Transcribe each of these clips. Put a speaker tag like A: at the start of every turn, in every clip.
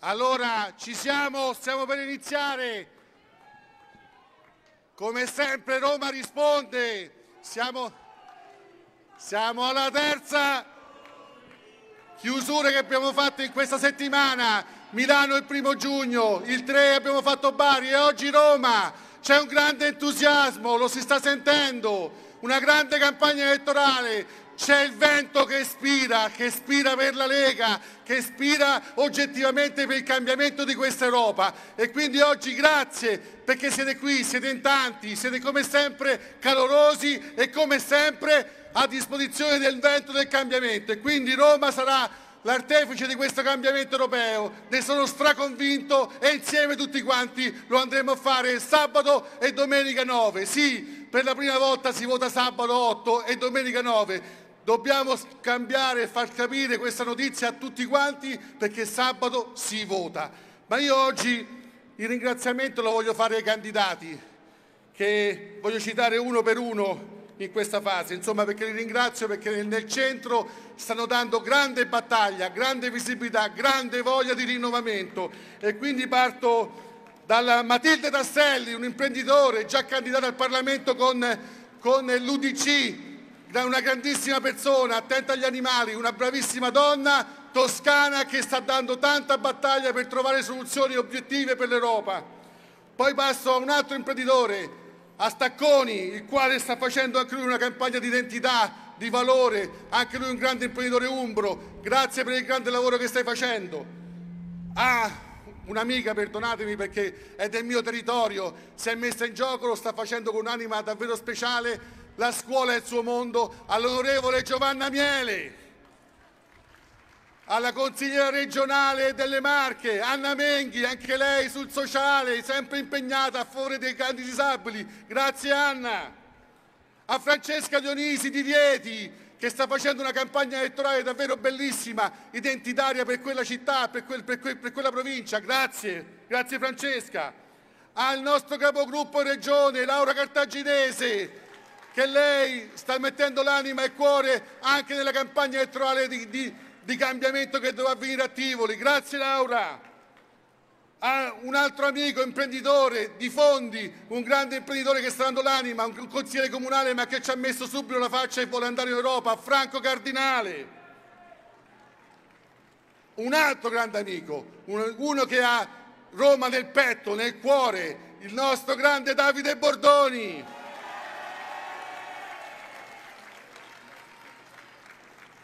A: Allora, ci siamo, stiamo per iniziare. Come sempre Roma risponde. Siamo, siamo alla terza chiusura che abbiamo fatto in questa settimana. Milano il primo giugno, il 3 abbiamo fatto Bari e oggi Roma. C'è un grande entusiasmo, lo si sta sentendo. Una grande campagna elettorale, c'è il vento che spira, che spira per la Lega, che spira oggettivamente per il cambiamento di questa Europa. E quindi oggi grazie perché siete qui, siete in tanti, siete come sempre calorosi e come sempre a disposizione del vento del cambiamento. E quindi Roma sarà l'artefice di questo cambiamento europeo. Ne sono straconvinto e insieme tutti quanti lo andremo a fare sabato e domenica 9. Sì, per la prima volta si vota sabato 8 e domenica 9. Dobbiamo cambiare e far capire questa notizia a tutti quanti perché sabato si vota. Ma io oggi il ringraziamento lo voglio fare ai candidati, che voglio citare uno per uno in questa fase, insomma perché li ringrazio perché nel centro stanno dando grande battaglia, grande visibilità, grande voglia di rinnovamento e quindi parto dalla Matilde Tasselli, un imprenditore già candidato al Parlamento con, con l'UDC, una grandissima persona, attenta agli animali, una bravissima donna toscana che sta dando tanta battaglia per trovare soluzioni obiettive per l'Europa. Poi passo a un altro imprenditore, a Stacconi, il quale sta facendo anche lui una campagna di identità, di valore, anche lui un grande imprenditore umbro. Grazie per il grande lavoro che stai facendo. A ah, un'amica, perdonatemi perché è del mio territorio, si è messa in gioco, lo sta facendo con un'anima davvero speciale la scuola è il suo mondo, all'onorevole Giovanna Miele, alla consigliera regionale delle Marche, Anna Menghi, anche lei sul sociale, sempre impegnata a favore dei grandi disabili. Grazie Anna. A Francesca Dionisi di Rieti, che sta facendo una campagna elettorale davvero bellissima, identitaria per quella città, per, quel, per, quel, per quella provincia. Grazie, grazie Francesca. Al nostro capogruppo regione, Laura Cartaginese, che lei sta mettendo l'anima e il cuore anche nella campagna elettorale di, di, di cambiamento che dovrà avvenire a Tivoli. Grazie Laura. A un altro amico imprenditore di fondi, un grande imprenditore che sta dando l'anima, un consigliere comunale ma che ci ha messo subito la faccia e vuole andare in Europa, Franco Cardinale un altro grande amico, uno che ha Roma nel petto, nel cuore, il nostro grande Davide Bordoni.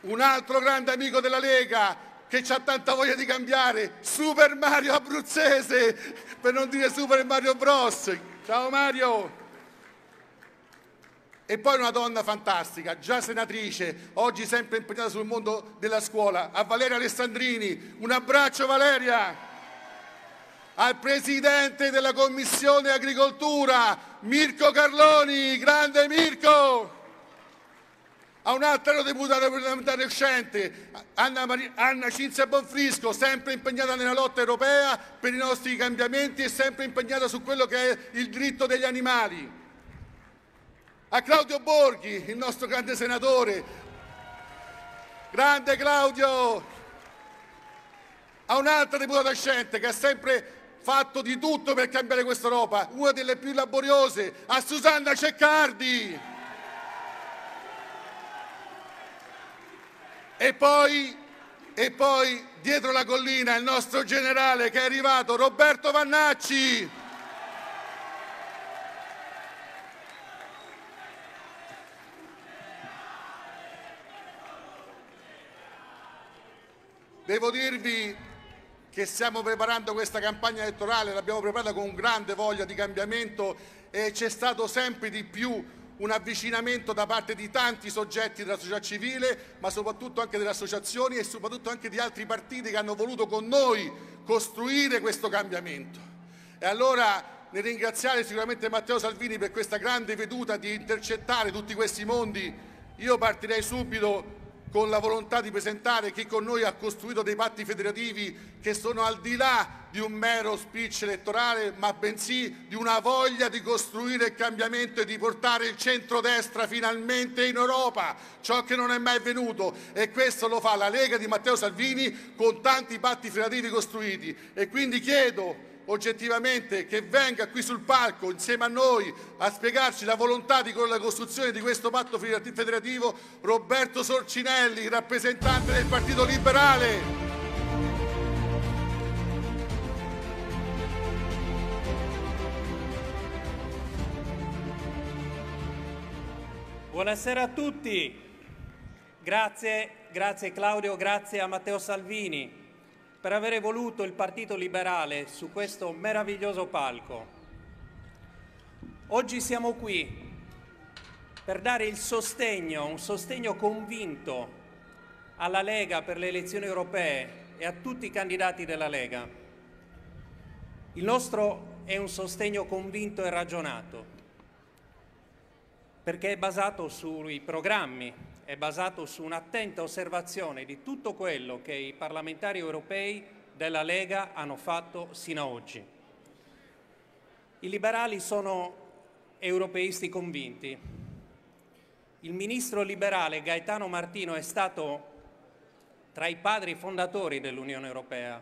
A: un altro grande amico della Lega che ha tanta voglia di cambiare, Super Mario Abruzzese, per non dire Super Mario Bros. Ciao Mario! E poi una donna fantastica, già senatrice, oggi sempre impegnata sul mondo della scuola, a Valeria Alessandrini. Un abbraccio Valeria! Al presidente della Commissione Agricoltura, Mirko Carloni, grande Mirko! a un'altra deputata parlamentare uscente, Anna, Mar- Anna Cinzia Bonfrisco, sempre impegnata nella lotta europea per i nostri cambiamenti e sempre impegnata su quello che è il diritto degli animali. A Claudio Borghi, il nostro grande senatore. Grande Claudio! A un'altra deputata uscente che ha sempre fatto di tutto per cambiare questa Europa, una delle più laboriose, a Susanna Ceccardi. E poi, e poi dietro la collina il nostro generale che è arrivato, Roberto Vannacci. Devo dirvi che stiamo preparando questa campagna elettorale, l'abbiamo preparata con grande voglia di cambiamento e c'è stato sempre di più un avvicinamento da parte di tanti soggetti della società civile, ma soprattutto anche delle associazioni e soprattutto anche di altri partiti che hanno voluto con noi costruire questo cambiamento. E allora nel ringraziare sicuramente Matteo Salvini per questa grande veduta di intercettare tutti questi mondi, io partirei subito con la volontà di presentare chi con noi ha costruito dei patti federativi che sono al di là di un mero speech elettorale, ma bensì di una voglia di costruire il cambiamento e di portare il centrodestra finalmente in Europa, ciò che non è mai venuto e questo lo fa la Lega di Matteo Salvini con tanti patti federativi costruiti e quindi chiedo oggettivamente che venga qui sul palco insieme a noi a spiegarci la volontà di con la costruzione di questo patto federativo Roberto Sorcinelli, rappresentante del Partito Liberale.
B: Buonasera a tutti, grazie, grazie Claudio, grazie a Matteo Salvini per avere voluto il Partito Liberale su questo meraviglioso palco. Oggi siamo qui per dare il sostegno, un sostegno convinto alla Lega per le elezioni europee e a tutti i candidati della Lega. Il nostro è un sostegno convinto e ragionato, perché è basato sui programmi, è basato su un'attenta osservazione di tutto quello che i parlamentari europei della Lega hanno fatto sino ad oggi. I liberali sono europeisti convinti. Il ministro liberale Gaetano Martino è stato tra i padri fondatori dell'Unione Europea,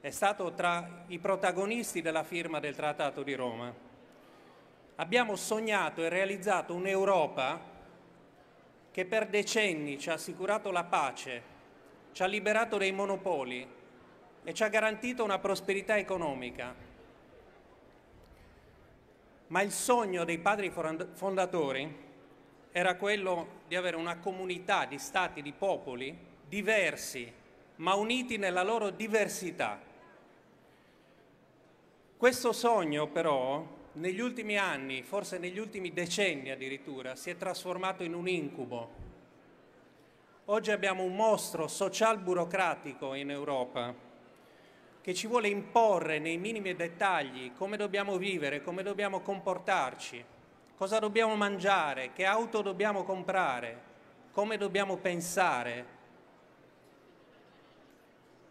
B: è stato tra i protagonisti della firma del Trattato di Roma. Abbiamo sognato e realizzato un'Europa che per decenni ci ha assicurato la pace, ci ha liberato dai monopoli e ci ha garantito una prosperità economica. Ma il sogno dei padri fondatori era quello di avere una comunità di stati, di popoli diversi, ma uniti nella loro diversità. Questo sogno però negli ultimi anni, forse negli ultimi decenni addirittura, si è trasformato in un incubo. Oggi abbiamo un mostro social-burocratico in Europa che ci vuole imporre nei minimi dettagli come dobbiamo vivere, come dobbiamo comportarci, cosa dobbiamo mangiare, che auto dobbiamo comprare, come dobbiamo pensare,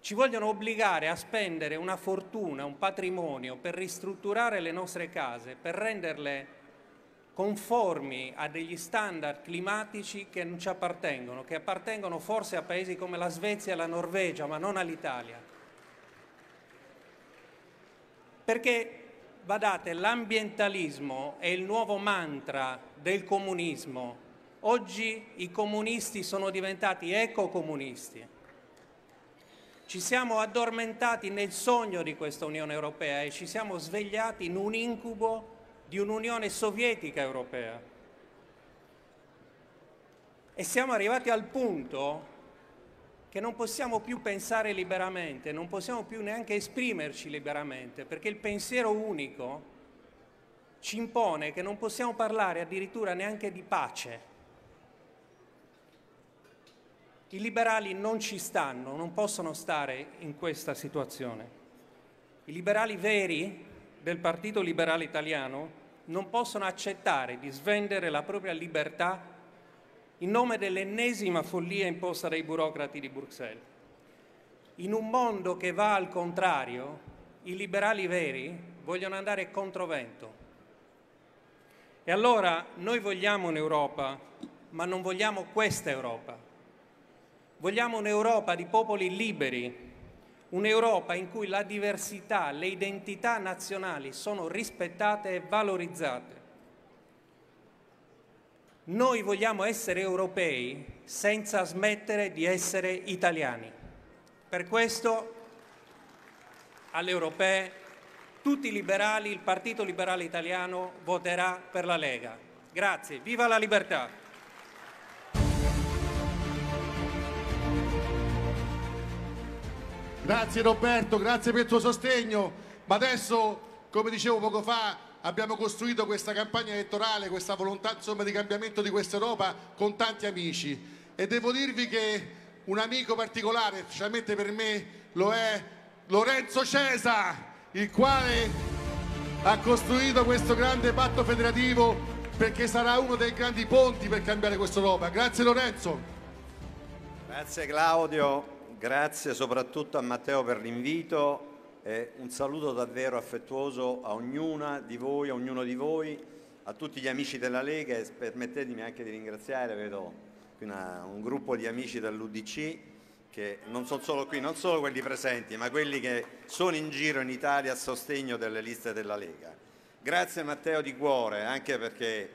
B: ci vogliono obbligare a spendere una fortuna, un patrimonio per ristrutturare le nostre case, per renderle conformi a degli standard climatici che non ci appartengono, che appartengono forse a paesi come la Svezia e la Norvegia, ma non all'Italia. Perché, badate, l'ambientalismo è il nuovo mantra del comunismo. Oggi i comunisti sono diventati ecocomunisti ci siamo addormentati nel sogno di questa Unione Europea e ci siamo svegliati in un incubo di un'Unione Sovietica Europea. E siamo arrivati al punto che non possiamo più pensare liberamente, non possiamo più neanche esprimerci liberamente, perché il pensiero unico ci impone che non possiamo parlare addirittura neanche di pace. I liberali non ci stanno, non possono stare in questa situazione. I liberali veri del Partito Liberale Italiano non possono accettare di svendere la propria libertà in nome dell'ennesima follia imposta dai burocrati di Bruxelles. In un mondo che va al contrario, i liberali veri vogliono andare controvento. E allora noi vogliamo un'Europa, ma non vogliamo questa Europa. Vogliamo un'Europa di popoli liberi, un'Europa in cui la diversità, le identità nazionali sono rispettate e valorizzate. Noi vogliamo essere europei senza smettere di essere italiani. Per questo alle europee tutti i liberali, il Partito Liberale Italiano voterà per la Lega. Grazie, viva la libertà!
A: Grazie Roberto, grazie per il tuo sostegno. Ma adesso, come dicevo poco fa, abbiamo costruito questa campagna elettorale, questa volontà insomma, di cambiamento di questa Europa con tanti amici. E devo dirvi che un amico particolare, specialmente per me, lo è Lorenzo Cesa, il quale ha costruito questo grande patto federativo perché sarà uno dei grandi ponti per cambiare questa Europa. Grazie Lorenzo.
C: Grazie Claudio. Grazie soprattutto a Matteo per l'invito e un saluto davvero affettuoso a ognuna di voi, a ognuno di voi, a tutti gli amici della Lega e permettetemi anche di ringraziare, vedo una, un gruppo di amici dell'UDC che non sono solo qui, non solo quelli presenti, ma quelli che sono in giro in Italia a sostegno delle liste della Lega. Grazie Matteo di cuore, anche perché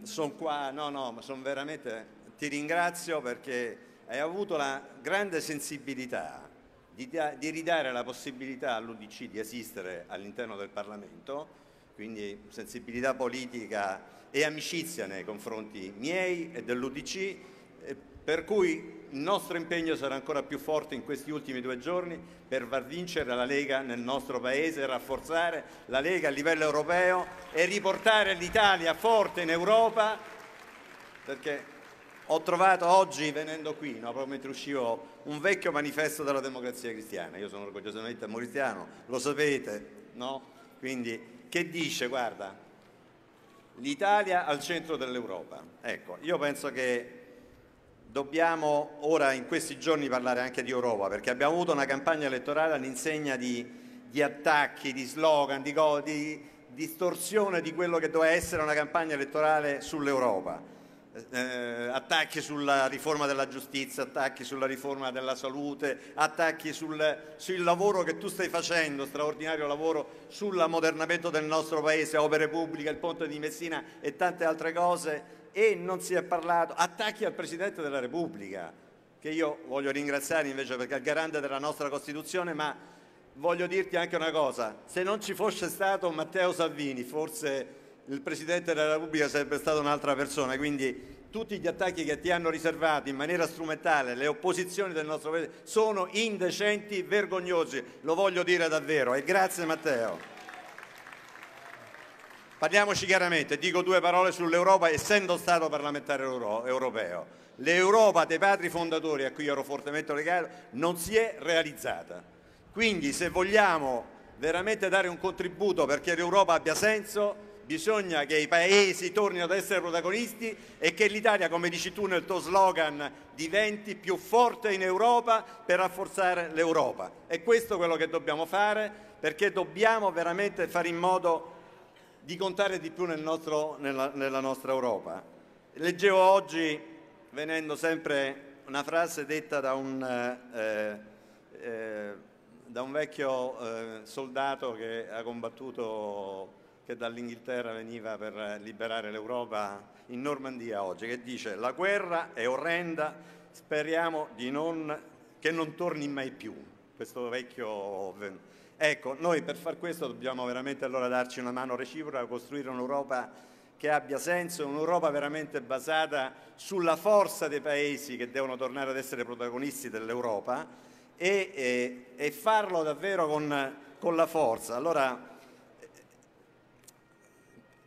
C: sono qua, no, no, ma sono veramente, ti ringrazio perché hai avuto la grande sensibilità di, di ridare la possibilità all'Udc di assistere all'interno del Parlamento, quindi sensibilità politica e amicizia nei confronti miei e dell'Udc, per cui il nostro impegno sarà ancora più forte in questi ultimi due giorni per far vincere la Lega nel nostro Paese, rafforzare la Lega a livello europeo e riportare l'Italia forte in Europa, perché ho trovato oggi venendo qui, no, proprio mentre uscivo, un vecchio manifesto della democrazia cristiana. Io sono orgogliosamente mauriziano, lo sapete, no? Quindi, che dice, guarda, l'Italia al centro dell'Europa. Ecco, io penso che dobbiamo ora in questi giorni parlare anche di Europa, perché abbiamo avuto una campagna elettorale all'insegna di, di attacchi, di slogan, di, di distorsione di quello che doveva essere una campagna elettorale sull'Europa eh, attacchi sulla riforma della giustizia, attacchi sulla riforma della salute, attacchi sul, sul, lavoro che tu stai facendo, straordinario lavoro sull'ammodernamento del nostro paese, opere pubbliche, il ponte di Messina e tante altre cose e non si è parlato, attacchi al Presidente della Repubblica che io voglio ringraziare invece perché è il garante della nostra Costituzione ma voglio dirti anche una cosa, se non ci fosse stato Matteo Salvini forse il Presidente della Repubblica sarebbe stata un'altra persona, quindi tutti gli attacchi che ti hanno riservato in maniera strumentale le opposizioni del nostro Paese sono indecenti, vergognosi, lo voglio dire davvero e grazie Matteo. Parliamoci chiaramente, dico due parole sull'Europa essendo Stato parlamentare euro europeo. L'Europa dei padri fondatori a cui ero fortemente legato non si è realizzata. Quindi se vogliamo veramente dare un contributo perché l'Europa abbia senso Bisogna che i paesi tornino ad essere protagonisti e che l'Italia, come dici tu nel tuo slogan, diventi più forte in Europa per rafforzare l'Europa. E questo è quello che dobbiamo fare perché dobbiamo veramente fare in modo di contare di più nel nostro, nella, nella nostra Europa. Leggevo oggi, venendo sempre, una frase detta da un, eh, eh, da un vecchio eh, soldato che ha combattuto che dall'Inghilterra veniva per liberare l'Europa in Normandia oggi, che dice la guerra è orrenda, speriamo non, che non torni mai più. Questo vecchio... Ecco, noi per far questo dobbiamo veramente allora darci una mano reciproca, costruire un'Europa che abbia senso, un'Europa veramente basata sulla forza dei paesi che devono tornare ad essere protagonisti dell'Europa e, e, e farlo davvero con, con la forza. Allora,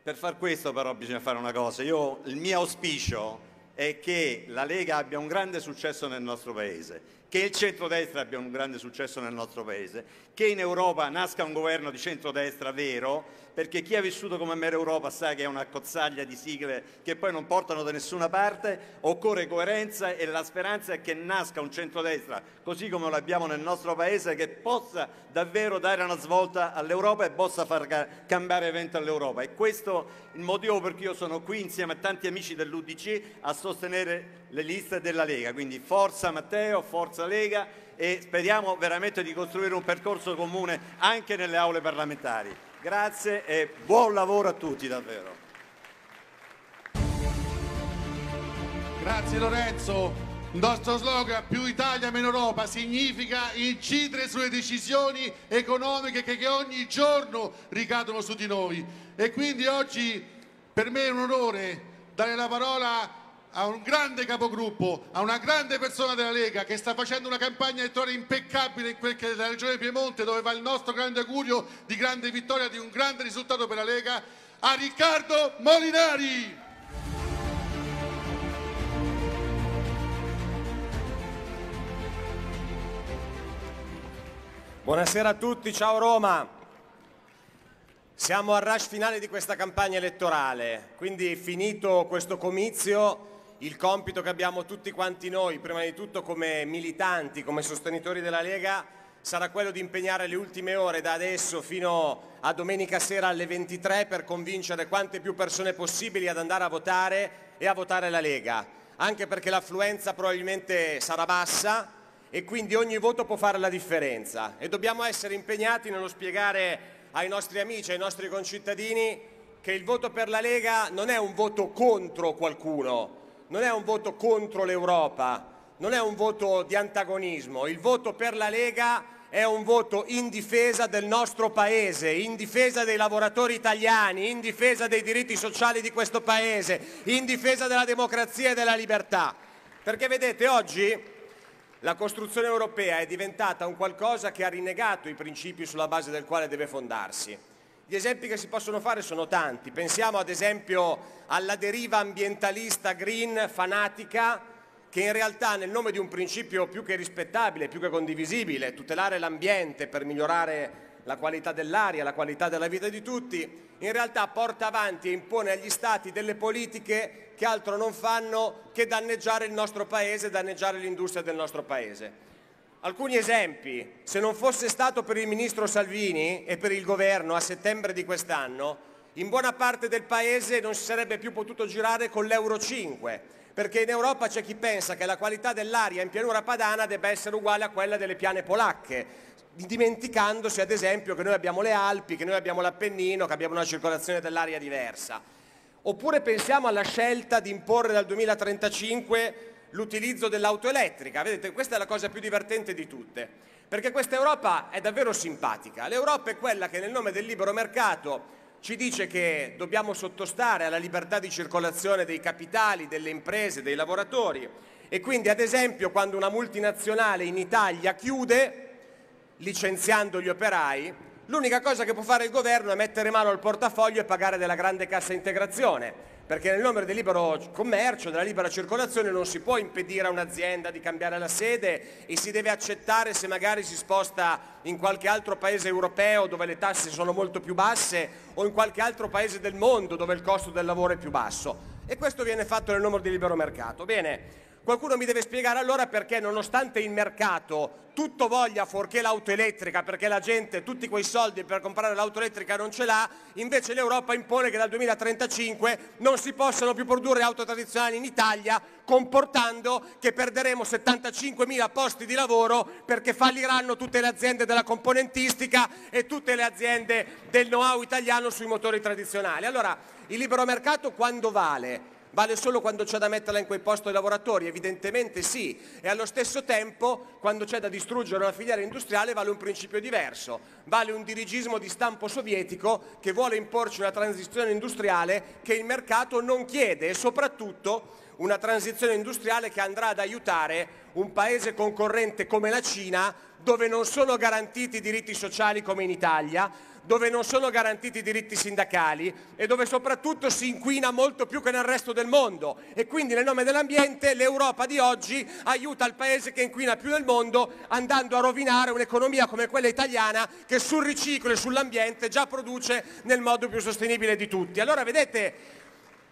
C: per far questo però bisogna fare una cosa, Io, il mio auspicio è che la Lega abbia un grande successo nel nostro Paese, che il centrodestra abbia un grande successo nel nostro Paese, che in Europa nasca un governo di centrodestra vero, perché chi ha vissuto come Mera Europa sa che è una cozzaglia di sigle che poi non portano da nessuna parte, occorre coerenza e la speranza è che nasca un centrodestra, così come lo abbiamo nel nostro Paese, che possa davvero dare una svolta all'Europa e possa far cambiare vento all'Europa. E questo è il motivo per cui io sono qui insieme a tanti amici dell'UDC a sostenere le liste della Lega. Quindi forza Matteo, forza Lega e speriamo veramente di costruire un percorso comune anche nelle aule parlamentari. Grazie e buon lavoro a tutti davvero.
A: Grazie Lorenzo. Il nostro slogan più Italia meno Europa significa incidere sulle decisioni economiche che, che ogni giorno ricadono su di noi e quindi oggi per me è un onore dare la parola a a un grande capogruppo, a una grande persona della Lega che sta facendo una campagna elettorale impeccabile in quel che è la regione Piemonte dove va il nostro grande augurio di grande vittoria, di un grande risultato per la Lega, a Riccardo Molinari.
D: Buonasera a tutti, ciao Roma. Siamo al rush finale di questa campagna elettorale, quindi finito questo comizio il compito che abbiamo tutti quanti noi, prima di tutto come militanti, come sostenitori della Lega, sarà quello di impegnare le ultime ore da adesso fino a domenica sera alle 23 per convincere quante più persone possibili ad andare a votare e a votare la Lega, anche perché l'affluenza probabilmente sarà bassa e quindi ogni voto può fare la differenza e dobbiamo essere impegnati nello spiegare ai nostri amici, ai nostri concittadini che il voto per la Lega non è un voto contro qualcuno, non è un voto contro l'Europa, non è un voto di antagonismo, il voto per la Lega è un voto in difesa del nostro Paese, in difesa dei lavoratori italiani, in difesa dei diritti sociali di questo Paese, in difesa della democrazia e della libertà. Perché vedete, oggi la costruzione europea è diventata un qualcosa che ha rinnegato i principi sulla base del quale deve fondarsi. Gli esempi che si possono fare sono tanti. Pensiamo ad esempio alla deriva ambientalista green fanatica che in realtà nel nome di un principio più che rispettabile, più che condivisibile, tutelare l'ambiente per migliorare la qualità dell'aria, la qualità della vita di tutti, in realtà porta avanti e impone agli Stati delle politiche che altro non fanno che danneggiare il nostro Paese, danneggiare l'industria del nostro Paese. Alcuni esempi, se non fosse stato per il ministro Salvini e per il governo a settembre di quest'anno, in buona parte del paese non si sarebbe più potuto girare con l'Euro 5, perché in Europa c'è chi pensa che la qualità dell'aria in pianura padana debba essere uguale a quella delle piane polacche, dimenticandosi ad esempio che noi abbiamo le Alpi, che noi abbiamo l'Appennino, che abbiamo una circolazione dell'aria diversa. Oppure pensiamo alla scelta di imporre dal 2035 l'utilizzo dell'auto elettrica. Vedete, questa è la cosa più divertente di tutte, perché questa Europa è davvero simpatica. L'Europa è quella che nel nome del libero mercato ci dice che dobbiamo sottostare alla libertà di circolazione dei capitali, delle imprese, dei lavoratori e quindi ad esempio quando una multinazionale in Italia chiude licenziando gli operai L'unica cosa che può fare il governo è mettere mano al portafoglio e pagare della grande cassa integrazione, perché nel nome del libero commercio, della libera circolazione non si può impedire a un'azienda di cambiare la sede e si deve accettare se magari si sposta in qualche altro paese europeo dove le tasse sono molto più basse o in qualche altro paese del mondo dove il costo del lavoro è più basso. E questo viene fatto nel nome del libero mercato. Bene, Qualcuno mi deve spiegare allora perché nonostante il mercato tutto voglia fuorché l'auto elettrica, perché la gente tutti quei soldi per comprare l'auto elettrica non ce l'ha, invece l'Europa impone che dal 2035 non si possano più produrre auto tradizionali in Italia, comportando che perderemo 75.000 posti di lavoro perché falliranno tutte le aziende della componentistica e tutte le aziende del know-how italiano sui motori tradizionali. Allora, il libero mercato quando vale? Vale solo quando c'è da metterla in quel posto ai lavoratori? Evidentemente sì. E allo stesso tempo, quando c'è da distruggere una filiera industriale, vale un principio diverso. Vale un dirigismo di stampo sovietico che vuole imporci una transizione industriale che il mercato non chiede e soprattutto una transizione industriale che andrà ad aiutare un paese concorrente come la Cina dove non sono garantiti i diritti sociali come in Italia, dove non sono garantiti i diritti sindacali e dove soprattutto si inquina molto più che nel resto del mondo. E quindi nel nome dell'ambiente l'Europa di oggi aiuta il paese che inquina più del mondo andando a rovinare un'economia come quella italiana che sul riciclo e sull'ambiente già produce nel modo più sostenibile di tutti. Allora vedete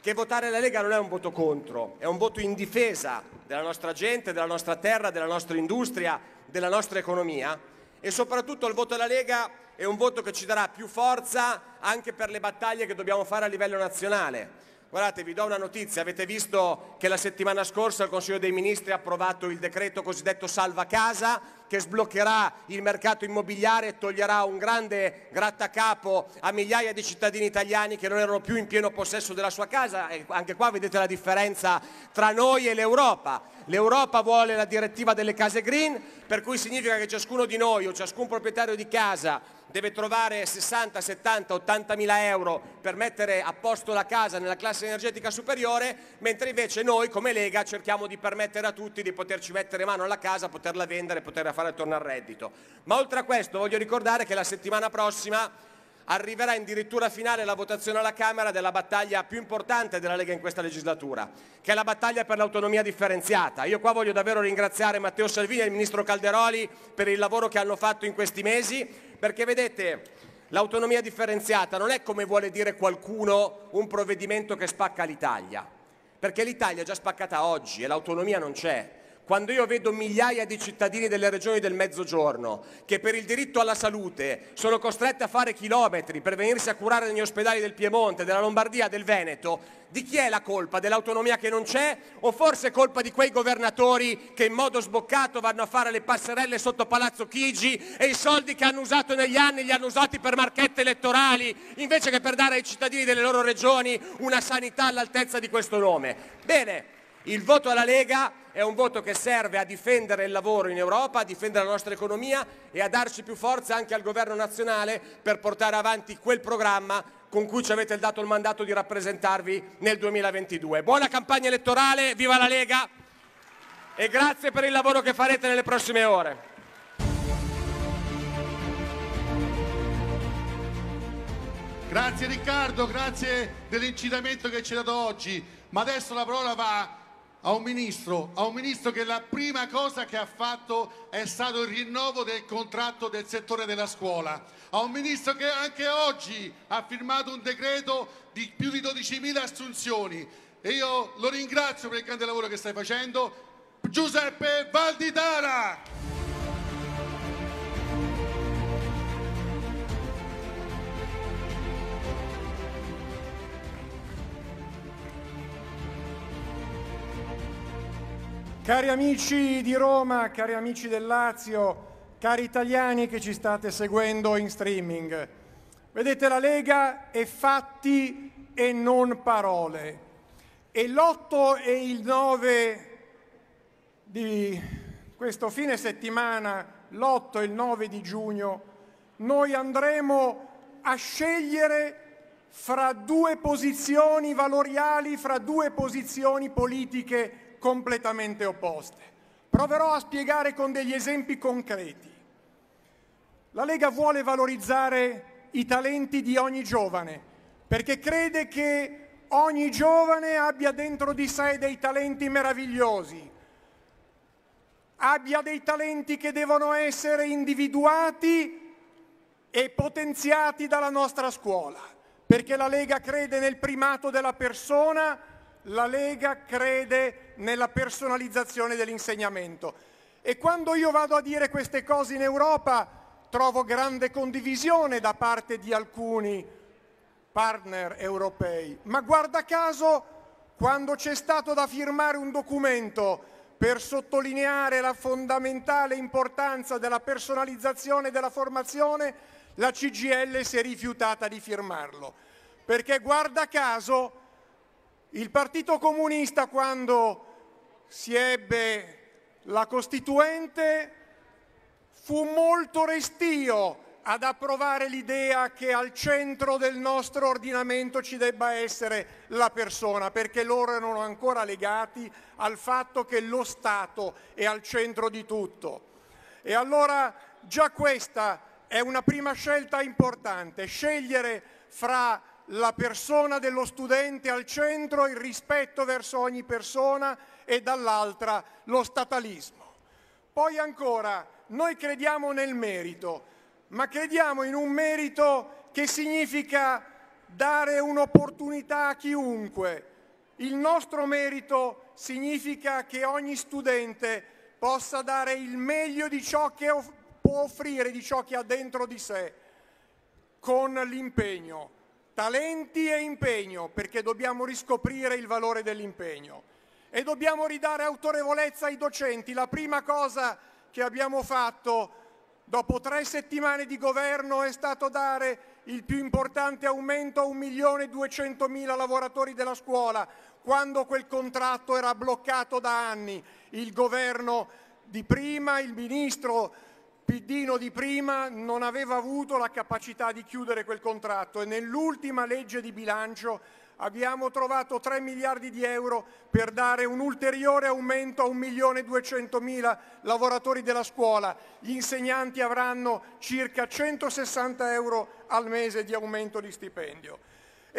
D: che votare la Lega non è un voto contro, è un voto in difesa della nostra gente, della nostra terra, della nostra industria, della nostra economia e soprattutto il voto della Lega è un voto che ci darà più forza anche per le battaglie che dobbiamo fare a livello nazionale. Guardate, vi do una notizia, avete visto che la settimana scorsa il Consiglio dei Ministri ha approvato il decreto cosiddetto salva casa che sbloccherà il mercato immobiliare e toglierà un grande grattacapo a migliaia di cittadini italiani che non erano più in pieno possesso della sua casa e anche qua vedete la differenza tra noi e l'Europa. L'Europa vuole la direttiva delle case green per cui significa che ciascuno di noi o ciascun proprietario di casa deve trovare 60, 70, 80 mila euro per mettere a posto la casa nella classe energetica superiore, mentre invece noi come Lega cerchiamo di permettere a tutti di poterci mettere mano alla casa, poterla vendere, poterla fare tornare al reddito. Ma oltre a questo voglio ricordare che la settimana prossima arriverà in dirittura finale la votazione alla Camera della battaglia più importante della Lega in questa legislatura, che è la battaglia per l'autonomia differenziata. Io qua voglio davvero ringraziare Matteo Salvini e il Ministro Calderoli per il lavoro che hanno fatto in questi mesi perché vedete, l'autonomia differenziata non è come vuole dire qualcuno un provvedimento che spacca l'Italia, perché l'Italia è già spaccata oggi e l'autonomia non c'è. Quando io vedo migliaia di cittadini delle regioni del Mezzogiorno che per il diritto alla salute sono costretti a fare chilometri per venirsi a curare negli ospedali del Piemonte, della Lombardia, del Veneto, di chi è la colpa? Dell'autonomia che non c'è? O forse è colpa di quei governatori che in modo sboccato vanno a fare le passerelle sotto Palazzo Chigi e i soldi che hanno usato negli anni li hanno usati per marchette elettorali invece che per dare ai cittadini delle loro regioni una sanità all'altezza di questo nome? Bene, il voto alla Lega è un voto che serve a difendere il lavoro in Europa, a difendere la nostra economia e a darci più forza anche al governo nazionale per portare avanti quel programma con cui ci avete dato il mandato di rappresentarvi nel 2022. Buona campagna elettorale, viva la Lega e grazie per il lavoro che farete nelle prossime ore.
A: Grazie Riccardo, grazie dell'incitamento che ci hai dato oggi, ma adesso la parola va a un, ministro, a un ministro che la prima cosa che ha fatto è stato il rinnovo del contratto del settore della scuola, a un ministro che anche oggi ha firmato un decreto di più di 12.000 assunzioni e io lo ringrazio per il grande lavoro che stai facendo. Giuseppe Valditara!
E: Cari amici di Roma, cari amici del Lazio, cari italiani che ci state seguendo in streaming, vedete la Lega è fatti e non parole. E l'8 e il 9 di questo fine settimana, l'8 e il 9 di giugno, noi andremo a scegliere fra due posizioni valoriali, fra due posizioni politiche completamente opposte. Proverò a spiegare con degli esempi concreti. La Lega vuole valorizzare i talenti di ogni giovane perché crede che ogni giovane abbia dentro di sé dei talenti meravigliosi, abbia dei talenti che devono essere individuati e potenziati dalla nostra scuola, perché la Lega crede nel primato della persona la Lega crede nella personalizzazione dell'insegnamento. E quando io vado a dire queste cose in Europa trovo grande condivisione da parte di alcuni partner europei. Ma guarda caso, quando c'è stato da firmare un documento per sottolineare la fondamentale importanza della personalizzazione della formazione, la CGL si è rifiutata di firmarlo. Perché guarda caso il Partito Comunista quando si ebbe la Costituente fu molto restio ad approvare l'idea che al centro del nostro ordinamento ci debba essere la persona, perché loro erano ancora legati al fatto che lo Stato è al centro di tutto. E allora già questa è una prima scelta importante, scegliere fra la persona dello studente al centro, il rispetto verso ogni persona e dall'altra lo statalismo. Poi ancora, noi crediamo nel merito, ma crediamo in un merito che significa dare un'opportunità a chiunque. Il nostro merito significa che ogni studente possa dare il meglio di ciò che può offrire, di ciò che ha dentro di sé, con l'impegno talenti e impegno, perché dobbiamo riscoprire il valore dell'impegno e dobbiamo ridare autorevolezza ai docenti. La prima cosa che abbiamo fatto dopo tre settimane di governo è stato dare il più importante aumento a 1.200.000 lavoratori della scuola, quando quel contratto era bloccato da anni. Il governo di prima, il ministro Piddino di prima non aveva avuto la capacità di chiudere quel contratto e nell'ultima legge di bilancio abbiamo trovato 3 miliardi di euro per dare un ulteriore aumento a 1 milione 200 mila lavoratori della scuola. Gli insegnanti avranno circa 160 euro al mese di aumento di stipendio.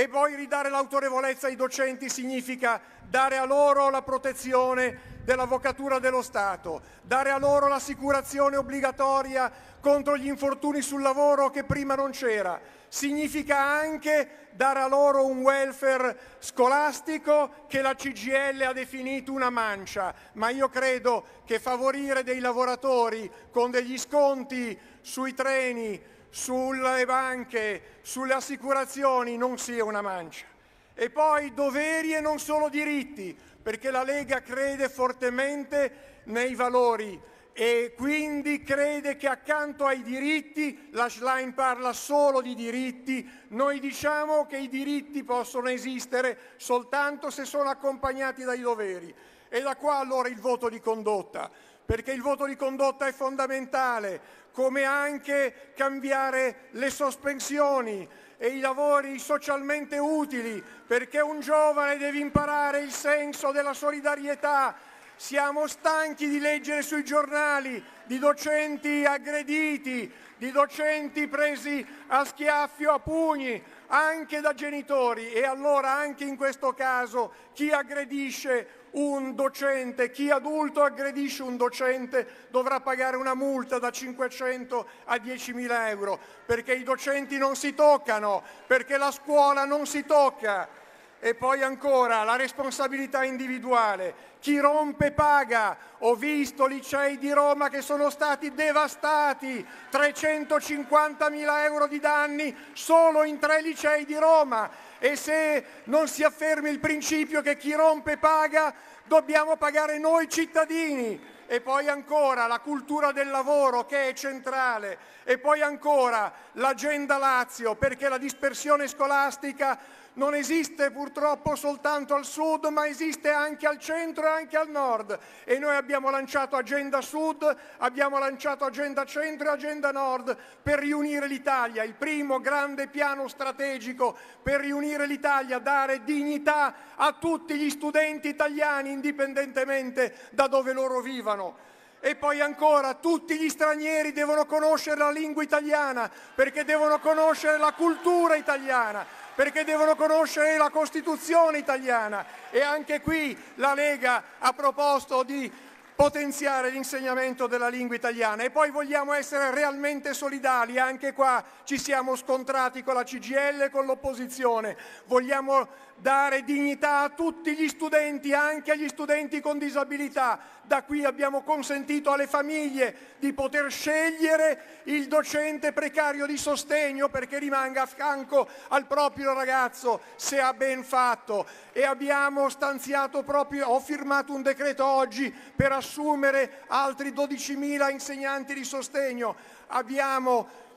E: E poi ridare l'autorevolezza ai docenti significa dare a loro la protezione dell'avvocatura dello Stato, dare a loro l'assicurazione obbligatoria contro gli infortuni sul lavoro che prima non c'era. Significa anche dare a loro un welfare scolastico che la CGL ha definito una mancia, ma io credo che favorire dei lavoratori con degli sconti sui treni, sulle banche, sulle assicurazioni non sia una mancia. E poi doveri e non solo diritti, perché la Lega crede fortemente nei valori e quindi crede che accanto ai diritti, la Schlein parla solo di diritti, noi diciamo che i diritti possono esistere soltanto se sono accompagnati dai doveri. E da qua allora il voto di condotta, perché il voto di condotta è fondamentale come anche cambiare le sospensioni e i lavori socialmente utili, perché un giovane deve imparare il senso della solidarietà. Siamo stanchi di leggere sui giornali di docenti aggrediti, di docenti presi a schiaffio, a pugni, anche da genitori e allora anche in questo caso chi aggredisce un docente, chi adulto aggredisce un docente dovrà pagare una multa da 500 a 10.000 euro, perché i docenti non si toccano, perché la scuola non si tocca. E poi ancora la responsabilità individuale. Chi rompe paga. Ho visto licei di Roma che sono stati devastati. 350.000 euro di danni solo in tre licei di Roma e se non si affermi il principio che chi rompe paga, dobbiamo pagare noi cittadini. E poi ancora la cultura del lavoro che è centrale e poi ancora l'agenda Lazio perché la dispersione scolastica non esiste purtroppo soltanto al sud, ma esiste anche al centro e anche al nord. E noi abbiamo lanciato Agenda Sud, abbiamo lanciato Agenda Centro e Agenda Nord per riunire l'Italia, il primo grande piano strategico per riunire l'Italia, dare dignità a tutti gli studenti italiani indipendentemente da dove loro vivano. E poi ancora, tutti gli stranieri devono conoscere la lingua italiana perché devono conoscere la cultura italiana perché devono conoscere la Costituzione italiana e anche qui la Lega ha proposto di potenziare l'insegnamento della lingua italiana e poi vogliamo essere realmente solidali, anche qua ci siamo scontrati con la CGL e con l'opposizione, vogliamo dare dignità a tutti gli studenti, anche agli studenti con disabilità. Da qui abbiamo consentito alle famiglie di poter scegliere il docente precario di sostegno perché rimanga a fianco al proprio ragazzo se ha ben fatto e abbiamo stanziato proprio, ho firmato un decreto oggi per assumere altri 12.000 insegnanti di sostegno. Abbiamo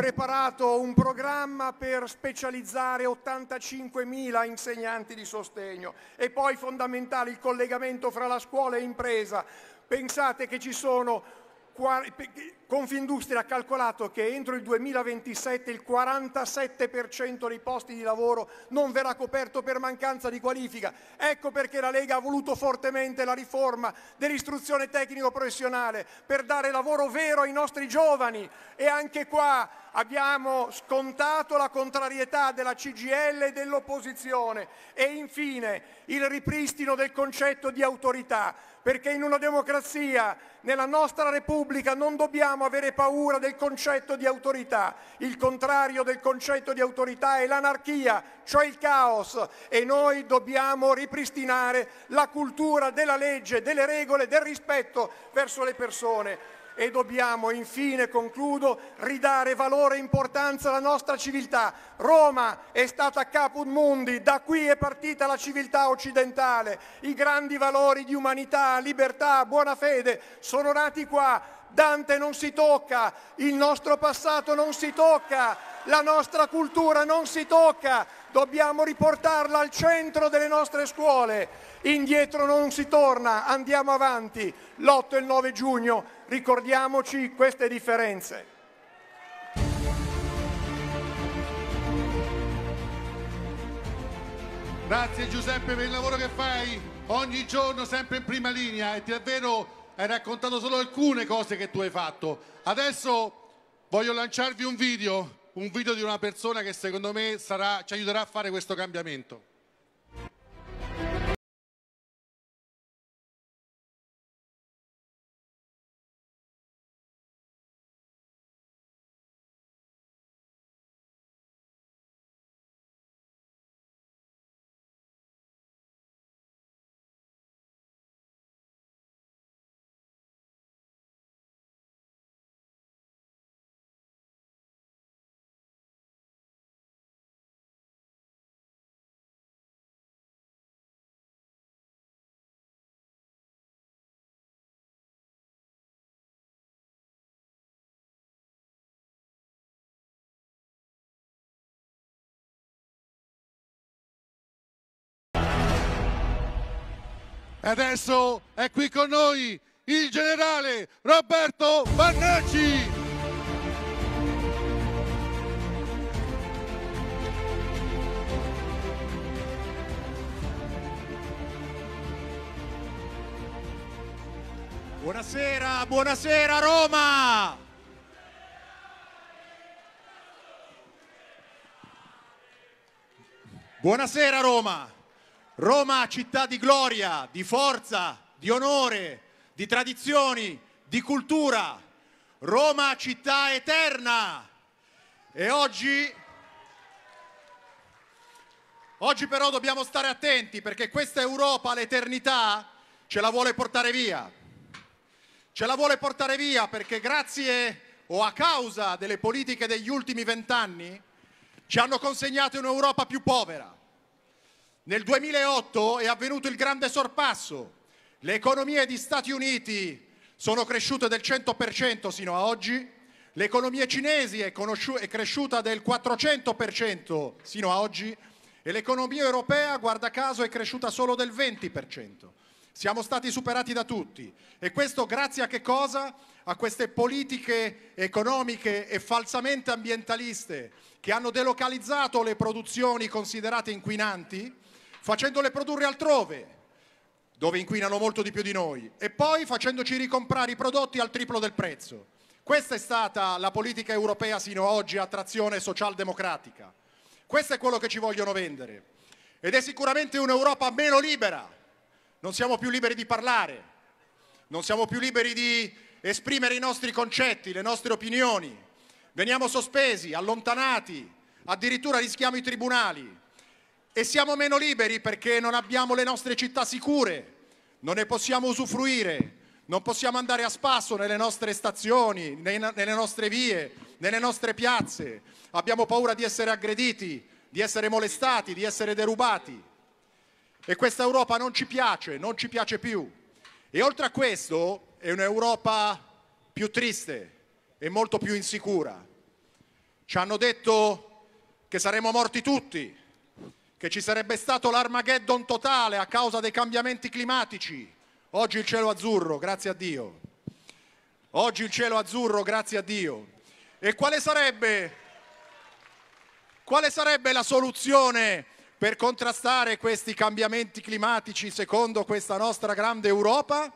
E: preparato un programma per specializzare 85.000 insegnanti di sostegno e poi fondamentale il collegamento fra la scuola e impresa. Pensate che ci sono Confindustria ha calcolato che entro il 2027 il 47% dei posti di lavoro non verrà coperto per mancanza di qualifica. Ecco perché la Lega ha voluto fortemente la riforma dell'istruzione tecnico-professionale per dare lavoro vero ai nostri giovani e anche qua abbiamo scontato la contrarietà della CGL e dell'opposizione e infine il ripristino del concetto di autorità perché in una democrazia, nella nostra Repubblica, non dobbiamo avere paura del concetto di autorità. Il contrario del concetto di autorità è l'anarchia, cioè il caos, e noi dobbiamo ripristinare la cultura della legge, delle regole, del rispetto verso le persone e dobbiamo infine, concludo, ridare valore e importanza alla nostra civiltà. Roma è stata caput mundi, da qui è partita la civiltà occidentale. I grandi valori di umanità, libertà, buona fede sono nati qua. Dante non si tocca, il nostro passato non si tocca, la nostra cultura non si tocca, dobbiamo riportarla al centro delle nostre scuole. Indietro non si torna, andiamo avanti. L'8 e il 9 giugno ricordiamoci queste
A: differenze. Grazie Giuseppe per il lavoro che fai ogni giorno sempre in prima linea e ti davvero hai raccontato solo alcune cose che tu hai fatto. Adesso voglio lanciarvi un video, un video di una persona che secondo me sarà, ci aiuterà a fare questo cambiamento. E adesso è qui con noi il generale Roberto Vannacci.
F: Buonasera, buonasera Roma! Buonasera Roma! Roma, città di gloria, di forza, di onore, di tradizioni, di cultura. Roma, città eterna. E oggi, oggi però dobbiamo stare attenti perché questa Europa, l'eternità, ce la vuole portare via. Ce la vuole portare via perché grazie o a causa delle politiche degli ultimi vent'anni ci hanno consegnato un'Europa più povera nel 2008 è avvenuto il grande sorpasso. Le economie di Stati Uniti sono cresciute del 100% sino a oggi, l'economia cinese è, è cresciuta del 400% sino a oggi e l'economia europea, guarda caso, è cresciuta solo del 20%. Siamo stati superati da tutti e questo grazie a che cosa? A queste politiche economiche e falsamente ambientaliste che hanno delocalizzato le produzioni considerate inquinanti facendole produrre altrove, dove inquinano molto di più di noi, e poi facendoci ricomprare i prodotti al triplo del prezzo. Questa è stata la politica europea sino ad oggi a trazione socialdemocratica. Questo è quello che ci vogliono vendere. Ed è sicuramente un'Europa meno libera. Non siamo più liberi di parlare, non siamo più liberi di esprimere i nostri concetti, le nostre opinioni. Veniamo sospesi, allontanati, addirittura rischiamo i tribunali. E siamo meno liberi perché non abbiamo le nostre città sicure, non ne possiamo usufruire, non possiamo andare a spasso nelle nostre stazioni, nei, nelle nostre vie, nelle nostre piazze. Abbiamo paura di essere aggrediti, di essere molestati, di essere derubati. E questa Europa non ci piace, non ci piace più. E oltre a questo è un'Europa più triste e molto più insicura. Ci hanno detto che saremmo morti tutti, che ci sarebbe stato l'Armageddon totale a causa dei cambiamenti climatici. Oggi il cielo azzurro, grazie a Dio. Oggi il cielo azzurro, grazie a Dio. E quale sarebbe, quale sarebbe la soluzione per contrastare questi cambiamenti climatici secondo questa nostra grande Europa?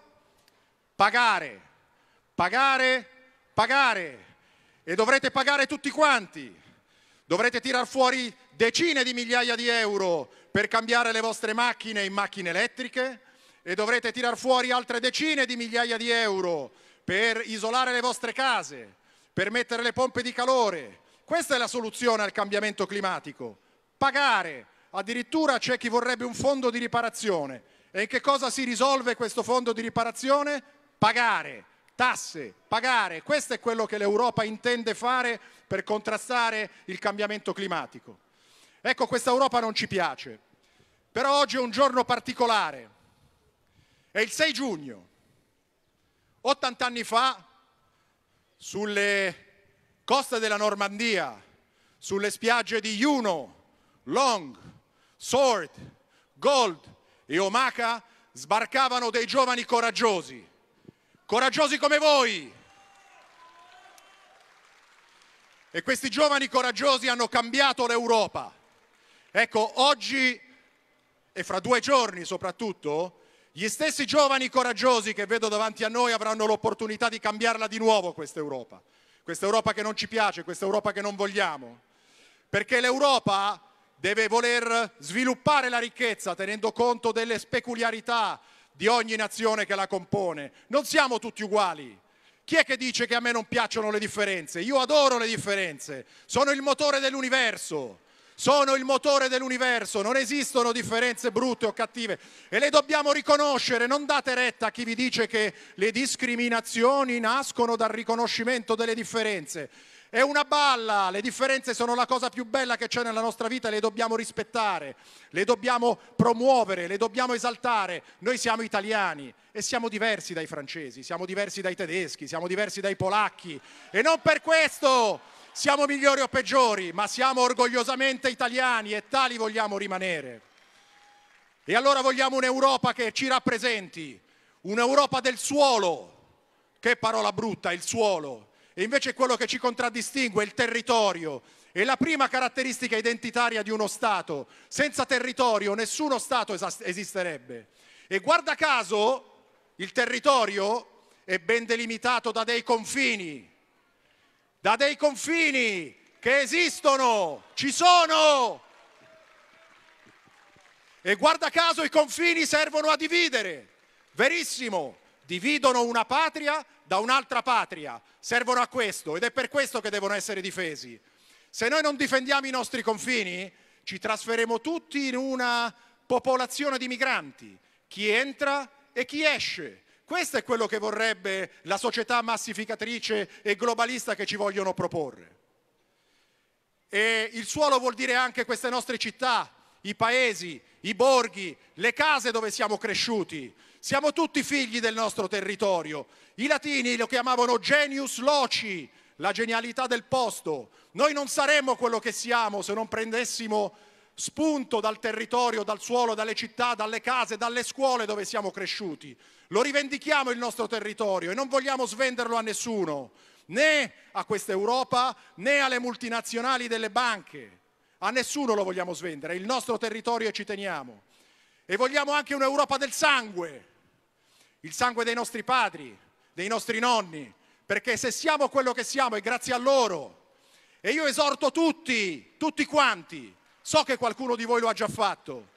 F: Pagare, pagare, pagare. E dovrete pagare tutti quanti Dovrete tirar fuori decine di migliaia di euro per cambiare le vostre macchine in macchine elettriche e dovrete tirar fuori altre decine di migliaia di euro per isolare le vostre case, per mettere le pompe di calore. Questa è la soluzione al cambiamento climatico. Pagare. Addirittura c'è chi vorrebbe un fondo di riparazione. E in che cosa si risolve questo fondo di riparazione? Pagare tasse, pagare, questo è quello che l'Europa intende fare per contrastare il cambiamento climatico. Ecco, questa Europa non ci piace, però oggi è un giorno particolare, è il 6 giugno, 80 anni fa, sulle coste della Normandia, sulle spiagge di Juno, Long, Sword, Gold e Omaka, sbarcavano dei giovani coraggiosi coraggiosi come voi. E questi giovani coraggiosi hanno cambiato l'Europa. Ecco, oggi e fra due giorni soprattutto, gli stessi giovani coraggiosi che vedo davanti a noi avranno l'opportunità di cambiarla di nuovo questa Europa. Questa Europa che non ci piace, questa Europa che non vogliamo. Perché l'Europa deve voler sviluppare la ricchezza tenendo conto delle peculiarità, di ogni nazione che la compone. Non siamo tutti uguali. Chi è che dice che a me non piacciono le differenze? Io adoro le differenze, sono il motore dell'universo, sono il motore dell'universo, non esistono differenze brutte o cattive e le dobbiamo riconoscere, non date retta a chi vi dice che le discriminazioni nascono dal riconoscimento delle differenze. È una balla, le differenze sono la cosa più bella che c'è nella nostra vita, le dobbiamo rispettare, le dobbiamo promuovere, le dobbiamo esaltare. Noi siamo italiani e siamo diversi dai francesi, siamo diversi dai tedeschi, siamo diversi dai polacchi e non per questo siamo migliori o peggiori, ma siamo orgogliosamente italiani e tali vogliamo rimanere. E allora vogliamo un'Europa che ci rappresenti, un'Europa del suolo, che parola brutta, il suolo, e invece quello che ci contraddistingue è il territorio, è la prima caratteristica identitaria di uno Stato. Senza territorio nessuno Stato esisterebbe. E guarda caso il territorio è ben delimitato da dei confini, da dei confini che esistono, ci sono. E guarda caso i confini servono a dividere, verissimo, dividono una patria da un'altra patria, servono a questo ed è per questo che devono essere difesi. Se noi non difendiamo i nostri confini, ci trasferiremo tutti in una popolazione di migranti, chi entra e chi esce. Questo è quello che vorrebbe la società massificatrice e globalista che ci vogliono proporre. E il suolo vuol dire anche queste nostre città, i paesi, i borghi, le case dove siamo cresciuti, siamo tutti figli del nostro territorio. I latini lo chiamavano genius loci, la genialità del posto. Noi non saremmo quello che siamo se non prendessimo spunto dal territorio, dal suolo, dalle città, dalle case, dalle scuole dove siamo cresciuti. Lo rivendichiamo il nostro territorio e non vogliamo svenderlo a nessuno, né a questa Europa né alle multinazionali delle banche. A nessuno lo vogliamo svendere, il nostro territorio e ci teniamo. E vogliamo anche un'Europa del sangue, il sangue dei nostri padri, dei nostri nonni, perché se siamo quello che siamo è grazie a loro. E io esorto tutti, tutti quanti, so che qualcuno di voi lo ha già fatto,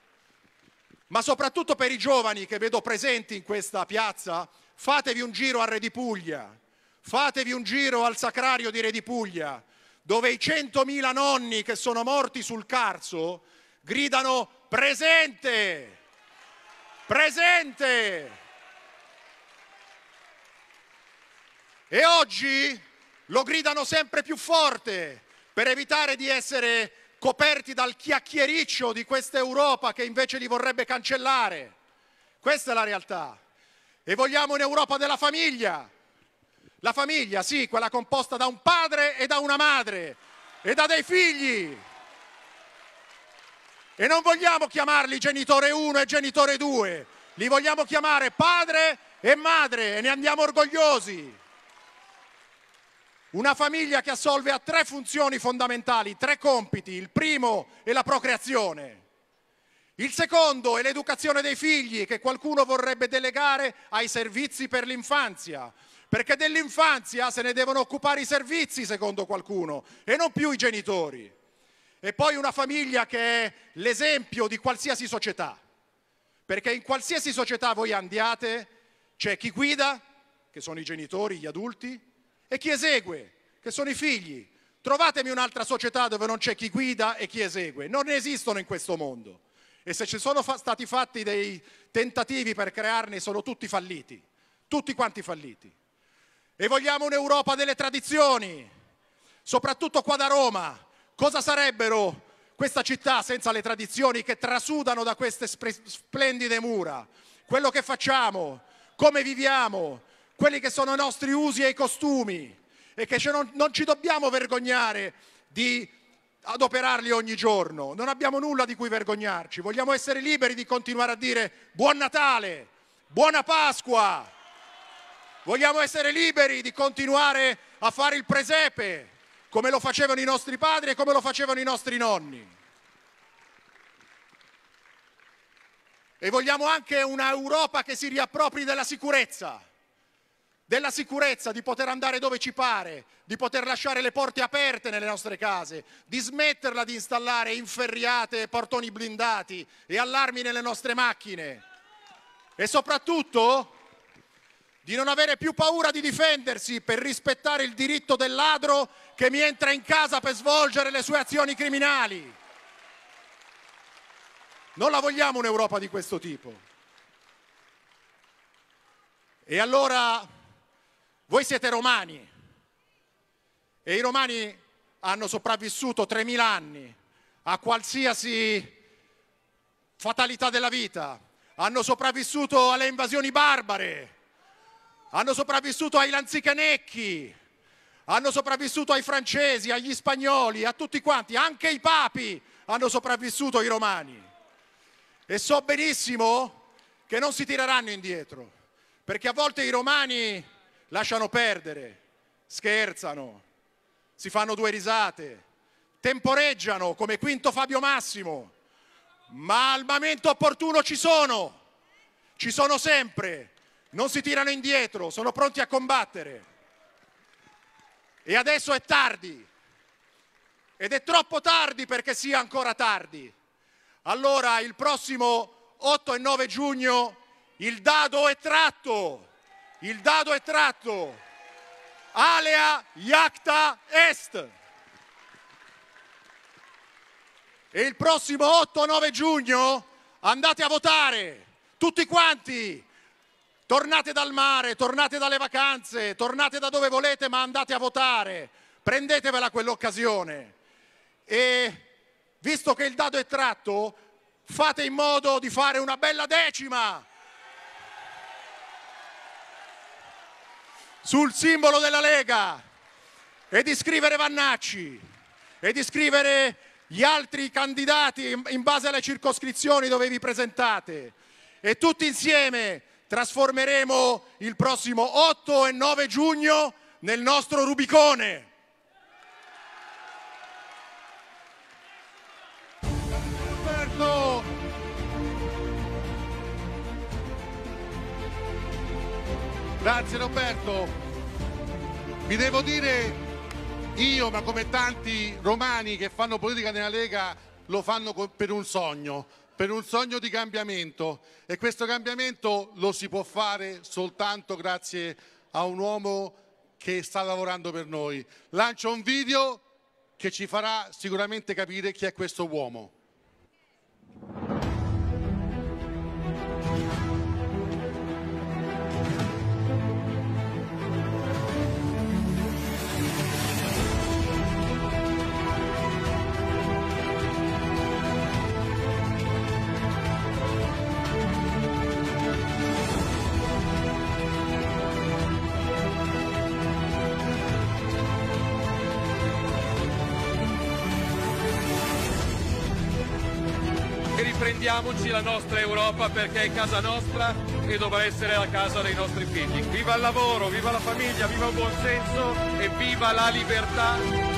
F: ma soprattutto per i giovani che vedo presenti in questa piazza, fatevi un giro a Re di Puglia, fatevi un giro al Sacrario di Re di Puglia, dove i centomila nonni che sono morti sul Carso gridano presente, presente. E oggi lo gridano sempre più forte per evitare di essere coperti dal chiacchiericcio di questa Europa che invece li vorrebbe cancellare. Questa è la realtà. E vogliamo un'Europa della famiglia. La famiglia, sì, quella composta da un padre e da una madre e da dei figli. E non vogliamo chiamarli genitore 1 e genitore 2, li vogliamo chiamare padre e madre e ne andiamo orgogliosi. Una famiglia che assolve a tre funzioni fondamentali, tre compiti. Il primo è la procreazione. Il secondo è l'educazione dei figli che qualcuno vorrebbe delegare ai servizi per l'infanzia, perché dell'infanzia se ne devono occupare i servizi secondo qualcuno e non più i genitori. E poi una famiglia che è l'esempio di qualsiasi società, perché in qualsiasi società voi andiate c'è chi guida, che sono i genitori, gli adulti, e chi esegue, che sono i figli. Trovatemi un'altra società dove non c'è chi guida e chi esegue. Non ne esistono in questo mondo. E se ci sono fa stati fatti dei tentativi per crearne, sono tutti falliti. Tutti quanti falliti. E vogliamo un'Europa delle tradizioni, soprattutto qua da Roma. Cosa sarebbero questa città senza le tradizioni che trasudano da queste splendide mura? Quello che facciamo, come viviamo, quelli che sono i nostri usi e i costumi e che non, non ci dobbiamo vergognare di adoperarli ogni giorno. Non abbiamo nulla di cui vergognarci. Vogliamo essere liberi di continuare a dire buon Natale, buona Pasqua. Vogliamo essere liberi di continuare a fare il presepe come lo facevano i nostri padri e come lo facevano i nostri nonni. E vogliamo anche un'Europa che si riappropri della sicurezza della sicurezza di poter andare dove ci pare, di poter lasciare le porte aperte nelle nostre case, di smetterla di installare inferriate e portoni blindati e allarmi nelle nostre macchine e soprattutto di non avere più paura di difendersi per rispettare il diritto del ladro che mi entra in casa per svolgere le sue azioni criminali. Non la vogliamo un'Europa di questo tipo. E allora voi siete romani e i romani hanno sopravvissuto 3.000 anni a qualsiasi fatalità della vita, hanno sopravvissuto alle invasioni barbare, hanno sopravvissuto ai lanzicanecchi, hanno sopravvissuto ai francesi, agli spagnoli, a tutti quanti, anche i papi hanno sopravvissuto i romani. E so benissimo che non si tireranno indietro, perché a volte i romani lasciano perdere, scherzano, si fanno due risate, temporeggiano come quinto Fabio Massimo, ma al momento opportuno ci sono, ci sono sempre, non si tirano indietro, sono pronti a combattere. E adesso è tardi, ed è troppo tardi perché sia ancora tardi. Allora il prossimo 8 e 9 giugno il dado è tratto. Il dado è tratto. Alea Jacta Est. E il prossimo 8-9 giugno andate a votare, tutti quanti. Tornate dal mare, tornate dalle vacanze, tornate da dove volete, ma andate a votare. Prendetevela quell'occasione. E visto che il dado è tratto, fate in modo di fare una bella decima sul simbolo della Lega e di scrivere Vannacci e di scrivere gli altri candidati in base alle circoscrizioni dove vi presentate e tutti insieme trasformeremo il prossimo 8 e 9 giugno nel nostro Rubicone.
A: Grazie Roberto. Vi devo dire io, ma come tanti romani che fanno politica nella Lega, lo fanno per un sogno, per un sogno di cambiamento e questo cambiamento lo si può fare soltanto grazie a un uomo che sta lavorando per noi. Lancio un video che ci farà sicuramente capire chi è questo uomo.
G: la nostra Europa perché è casa nostra e dovrà essere la casa dei nostri figli. Viva il lavoro, viva la famiglia, viva il buon senso e viva la libertà.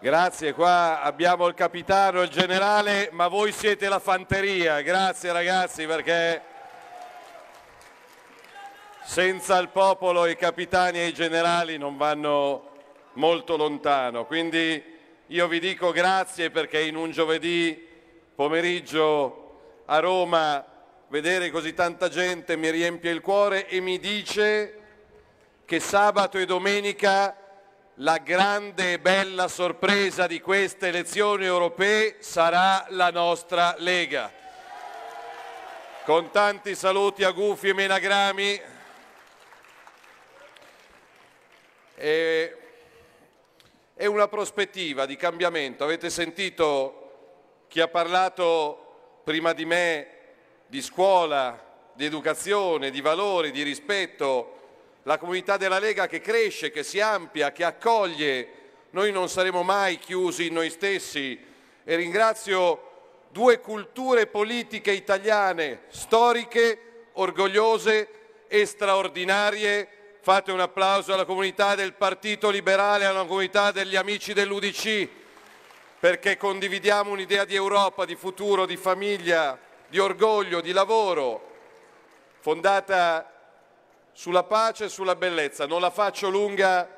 G: Grazie, qua abbiamo il capitano, il generale, ma voi siete la fanteria. Grazie ragazzi perché senza il popolo i capitani e i generali non vanno molto lontano. Quindi io vi dico grazie perché in un giovedì pomeriggio a Roma vedere così tanta gente mi riempie il cuore e mi dice che sabato e domenica la grande e bella sorpresa di queste elezioni europee sarà la nostra Lega. Con tanti saluti a gufi e menagrami. E è una prospettiva di cambiamento. Avete sentito chi ha parlato prima di me di scuola, di educazione, di valori, di rispetto, la comunità della Lega che cresce, che si ampia, che accoglie. Noi non saremo mai chiusi in noi stessi e ringrazio due culture politiche italiane storiche, orgogliose e straordinarie. Fate un applauso alla comunità del Partito Liberale, alla comunità degli amici dell'Udc, perché condividiamo un'idea di Europa, di futuro, di famiglia, di orgoglio, di lavoro, fondata sulla pace e sulla bellezza. Non la faccio lunga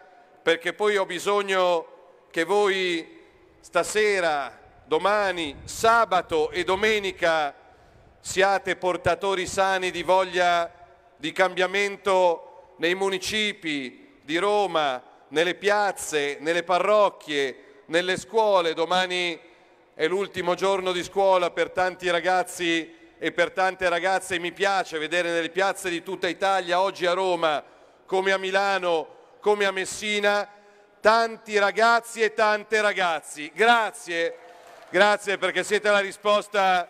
G: perché poi ho bisogno che voi stasera, domani, sabato e domenica siate portatori sani di voglia di cambiamento nei municipi di Roma, nelle piazze, nelle parrocchie, nelle scuole. Domani è l'ultimo giorno di scuola per tanti ragazzi e per tante ragazze mi piace vedere nelle piazze di tutta Italia, oggi a Roma, come a Milano, come a Messina, tanti ragazzi e tante ragazzi. Grazie, grazie perché siete la risposta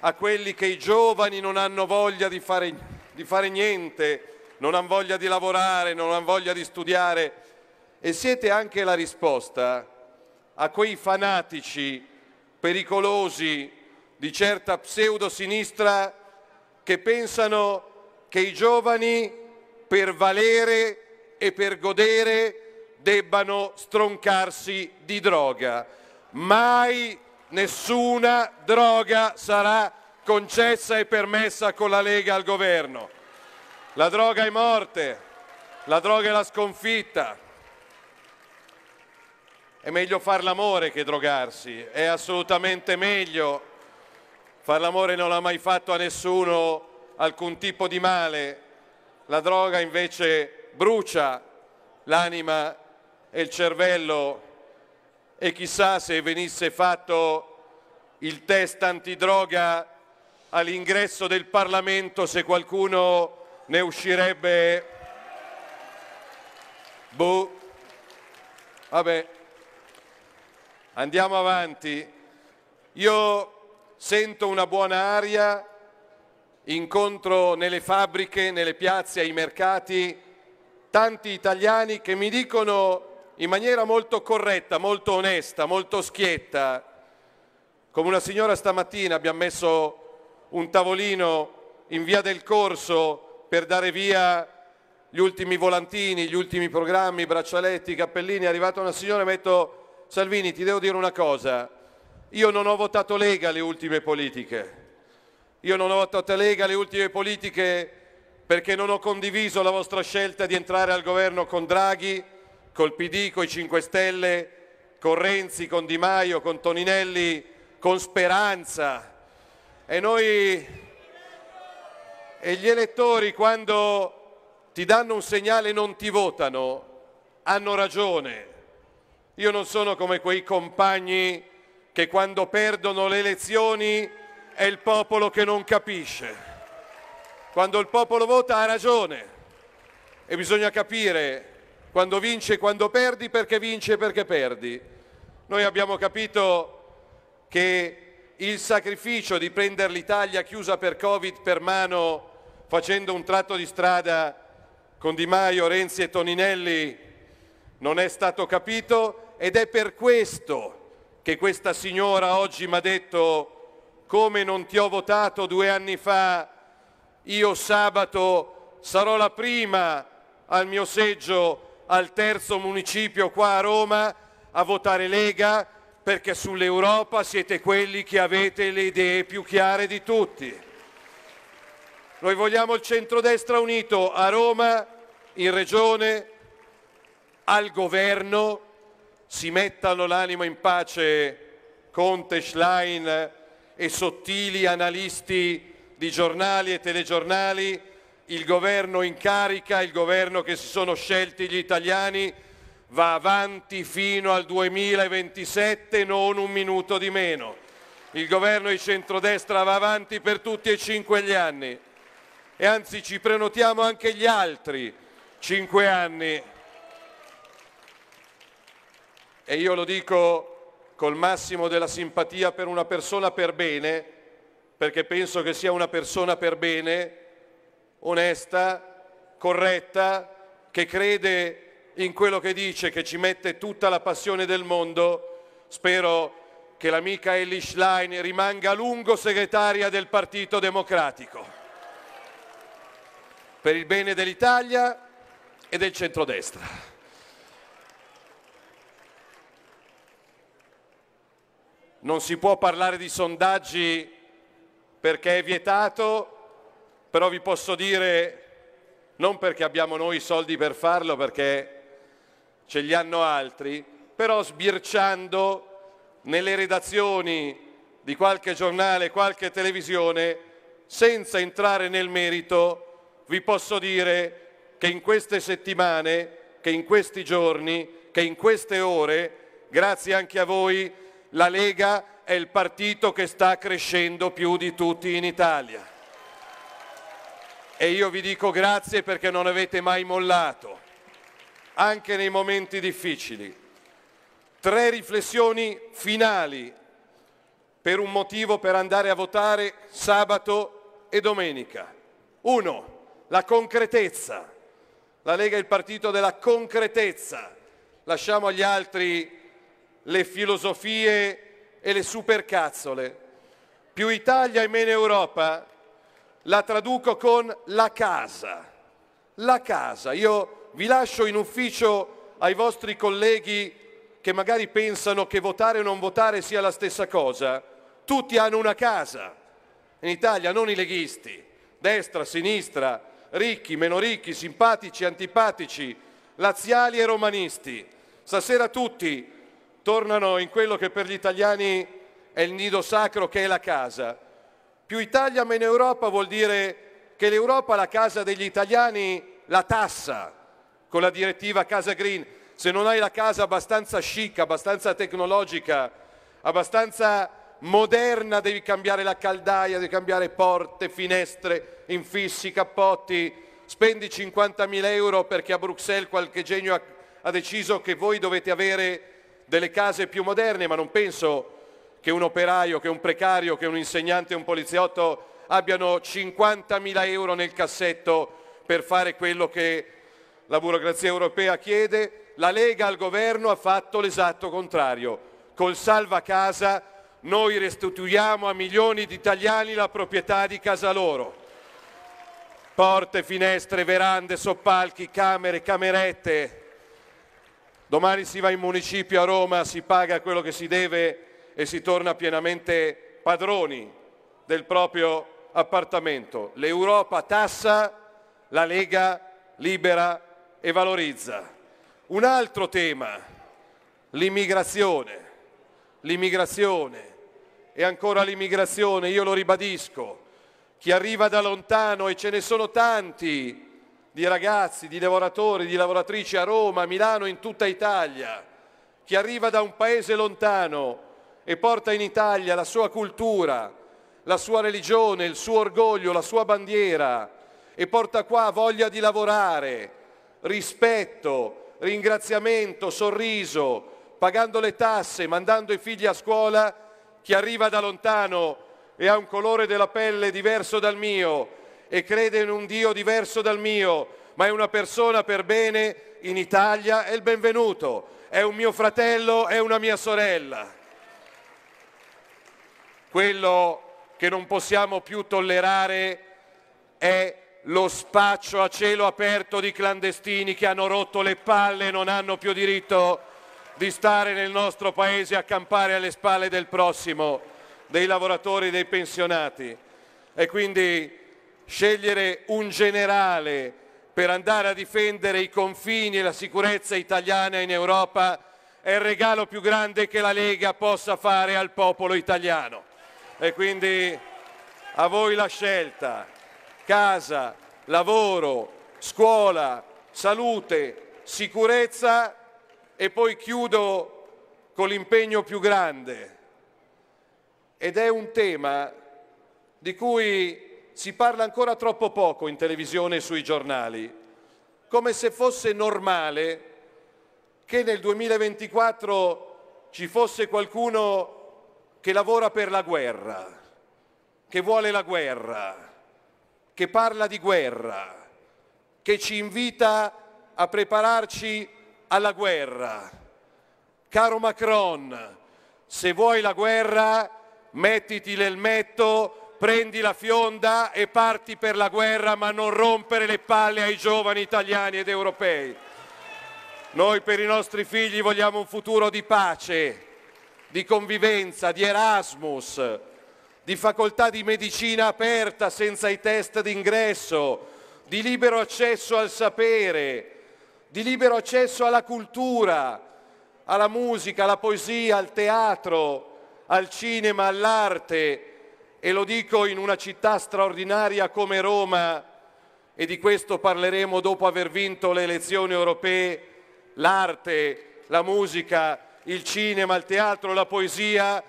G: a quelli che i giovani non hanno voglia di fare, di fare niente, non hanno voglia di lavorare, non hanno voglia di studiare e siete anche la risposta a quei fanatici pericolosi di certa pseudo-sinistra che pensano che i giovani per valere e per godere debbano stroncarsi di droga. Mai nessuna droga sarà concessa e permessa con la Lega al governo. La droga è morte, la droga è la sconfitta. È meglio far l'amore che drogarsi, è assolutamente meglio Far l'amore non ha mai fatto a nessuno alcun tipo di male, la droga invece brucia l'anima e il cervello e chissà se venisse fatto il test antidroga all'ingresso del Parlamento se qualcuno ne uscirebbe. Boh. Vabbè, andiamo avanti. Io sento una buona aria, incontro nelle fabbriche, nelle piazze, ai mercati, tanti italiani che mi dicono in maniera molto corretta, molto onesta, molto schietta, come una signora stamattina abbiamo messo un tavolino in via del corso per dare via gli ultimi volantini, gli ultimi programmi, braccialetti, cappellini, è arrivata una signora e mi ha detto Salvini ti devo dire una cosa, io non ho votato Lega alle ultime politiche. Io non ho votato Lega alle ultime politiche perché non ho condiviso la vostra scelta di entrare al governo con Draghi, col PD, con i 5 Stelle, con Renzi, con Di Maio, con Toninelli, con Speranza. E noi e gli elettori quando ti danno un segnale e non ti votano hanno ragione. Io non sono come quei compagni che quando perdono le elezioni è il popolo che non capisce. Quando il popolo vota ha ragione e bisogna capire quando vince e quando perdi perché vince e perché perdi. Noi abbiamo capito che il sacrificio di prendere l'Italia chiusa per Covid per mano facendo un tratto di strada con Di Maio, Renzi e Toninelli non è stato capito ed è per questo che questa signora oggi mi ha detto come non ti ho votato due anni fa, io sabato sarò la prima al mio seggio al terzo municipio qua a Roma a votare Lega perché sull'Europa siete quelli che avete le idee più chiare di tutti. Noi vogliamo il centrodestra unito a Roma, in regione, al governo si mettano l'animo in pace Conte, Schlein e sottili analisti di giornali e telegiornali, il governo in carica, il governo che si sono scelti gli italiani, va avanti fino al 2027, non un minuto di meno. Il governo di centrodestra va avanti per tutti e cinque gli anni. E anzi ci prenotiamo anche gli altri cinque anni. E io lo dico col massimo della simpatia per una persona per bene, perché penso che sia una persona per bene, onesta, corretta, che crede in quello che dice, che ci mette tutta la passione del mondo. Spero che l'amica Ellie Schlein rimanga a lungo segretaria del Partito Democratico. Per il bene dell'Italia e del centrodestra. non si può parlare di sondaggi perché è vietato, però vi posso dire, non perché abbiamo noi i soldi per farlo, perché ce li hanno altri, però sbirciando nelle redazioni di qualche giornale, qualche televisione, senza entrare nel merito, vi posso dire che in queste settimane, che in questi giorni, che in queste ore, grazie anche a voi, la Lega è il partito che sta crescendo più di tutti in Italia. E io vi dico grazie perché non avete mai mollato, anche nei momenti difficili. Tre riflessioni finali per un motivo per andare a votare sabato e domenica. Uno, la concretezza. La Lega è il partito della concretezza. Lasciamo agli altri le filosofie e le supercazzole. Più Italia e meno Europa la traduco con la casa. La casa. Io vi lascio in ufficio ai vostri colleghi che magari pensano che votare o non votare sia la stessa cosa. Tutti hanno una casa. In Italia non i leghisti, destra, sinistra, ricchi, meno ricchi, simpatici, antipatici, laziali e romanisti. Stasera tutti tornano in quello che per gli italiani è il nido sacro che è la casa. Più Italia meno Europa vuol dire che l'Europa, la casa degli italiani, la tassa con la direttiva Casa Green. Se non hai la casa abbastanza chic, abbastanza tecnologica, abbastanza moderna, devi cambiare la caldaia, devi cambiare porte, finestre, infissi, cappotti, spendi 50.000 euro perché a Bruxelles qualche genio ha, ha deciso che voi dovete avere delle case più moderne, ma non penso che un operaio, che un precario, che un insegnante, un poliziotto abbiano 50.000 euro nel cassetto per fare quello che la burocrazia europea chiede. La Lega al governo ha fatto l'esatto contrario. Col salva casa noi restituiamo a milioni di italiani la proprietà di casa loro. Porte, finestre, verande, soppalchi, camere, camerette, Domani si va in municipio a Roma, si paga quello che si deve e si torna pienamente padroni del proprio appartamento. L'Europa tassa, la Lega libera e valorizza. Un altro tema, l'immigrazione. L'immigrazione e ancora l'immigrazione, io lo ribadisco. Chi arriva da lontano, e ce ne sono tanti, di ragazzi, di lavoratori, di lavoratrici a Roma, a Milano, in tutta Italia, chi arriva da un paese lontano e porta in Italia la sua cultura, la sua religione, il suo orgoglio, la sua bandiera e porta qua voglia di lavorare, rispetto, ringraziamento, sorriso, pagando le tasse, mandando i figli a scuola, chi arriva da lontano e ha un colore della pelle diverso dal mio e crede in un Dio diverso dal mio, ma è una persona per bene, in Italia è il benvenuto. È un mio fratello, è una mia sorella. Quello che non possiamo più tollerare è lo spaccio a cielo aperto di clandestini che hanno rotto le palle e non hanno più diritto di stare nel nostro paese a campare alle spalle del prossimo, dei lavoratori, dei pensionati. E quindi scegliere un generale per andare a difendere i confini e la sicurezza italiana in Europa è il regalo più grande che la Lega possa fare al popolo italiano. E quindi a voi la scelta, casa, lavoro, scuola, salute, sicurezza e poi chiudo con l'impegno più grande. Ed è un tema di cui si parla ancora troppo poco in televisione e sui giornali, come se fosse normale che nel 2024 ci fosse qualcuno che lavora per la guerra, che vuole la guerra, che parla di guerra, che ci invita a prepararci alla guerra. Caro Macron, se vuoi la guerra, mettiti l'elmetto prendi la fionda e parti per la guerra, ma non rompere le palle ai giovani italiani ed europei. Noi per i nostri figli vogliamo un futuro di pace, di convivenza, di Erasmus, di facoltà di medicina aperta senza i test d'ingresso, di libero accesso al sapere, di libero accesso alla cultura, alla musica, alla poesia, al teatro, al cinema, all'arte, e lo dico in una città straordinaria come Roma, e di questo parleremo dopo aver vinto le elezioni europee, l'arte, la musica, il cinema, il teatro, la poesia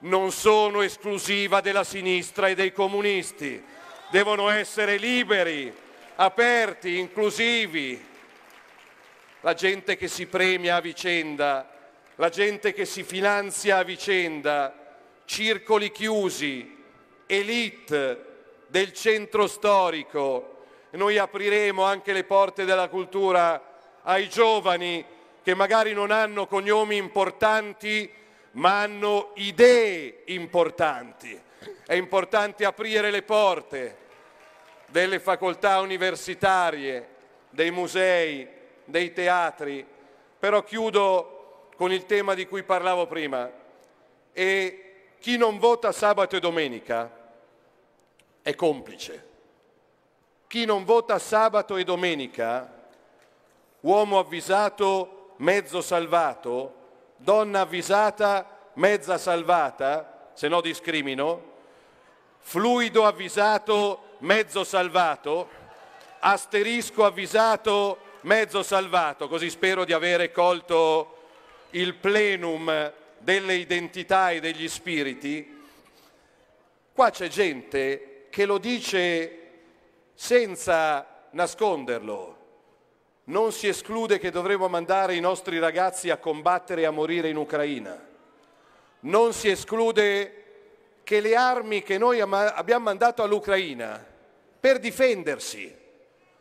G: non sono esclusiva della sinistra e dei comunisti, devono essere liberi, aperti, inclusivi. La gente che si premia a vicenda, la gente che si finanzia a vicenda, circoli chiusi, elite del centro storico. Noi apriremo anche le porte della cultura ai giovani che magari non hanno cognomi importanti ma hanno idee importanti. È importante aprire le porte delle facoltà universitarie, dei musei, dei teatri. Però chiudo con il tema di cui parlavo prima. E chi non vota sabato e domenica è complice. Chi non vota sabato e domenica, uomo avvisato, mezzo salvato, donna avvisata, mezza salvata, se no discrimino, fluido avvisato, mezzo salvato, asterisco avvisato, mezzo salvato, così spero di avere colto il plenum delle identità e degli spiriti. Qua c'è gente che lo dice senza nasconderlo. Non si esclude che dovremo mandare i nostri ragazzi a combattere e a morire in Ucraina. Non si esclude che le armi che noi abbiamo mandato all'Ucraina per difendersi,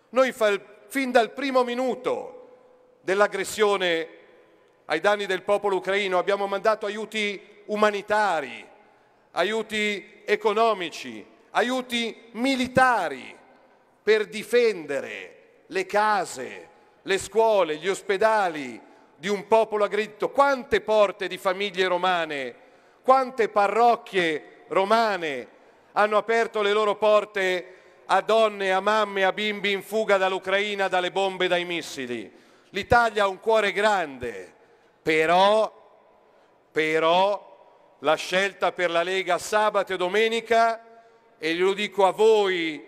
G: noi fin dal primo minuto dell'aggressione ai danni del popolo ucraino abbiamo mandato aiuti umanitari, aiuti economici, aiuti militari per difendere le case, le scuole, gli ospedali di un popolo aggredito. Quante porte di famiglie romane, quante parrocchie romane hanno aperto le loro porte a donne, a mamme, a bimbi in fuga dall'Ucraina, dalle bombe, dai missili. L'Italia ha un cuore grande, però, però la scelta per la Lega sabato e domenica e lo dico a voi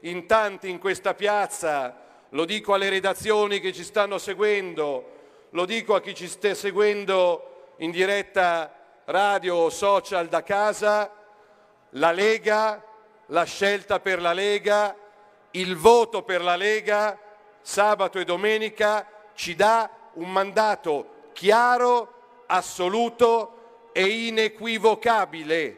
G: in tanti in questa piazza, lo dico alle redazioni che ci stanno seguendo, lo dico a chi ci sta seguendo in diretta radio o social da casa, la Lega, la scelta per la Lega, il voto per la Lega sabato e domenica ci dà un mandato chiaro, assoluto e inequivocabile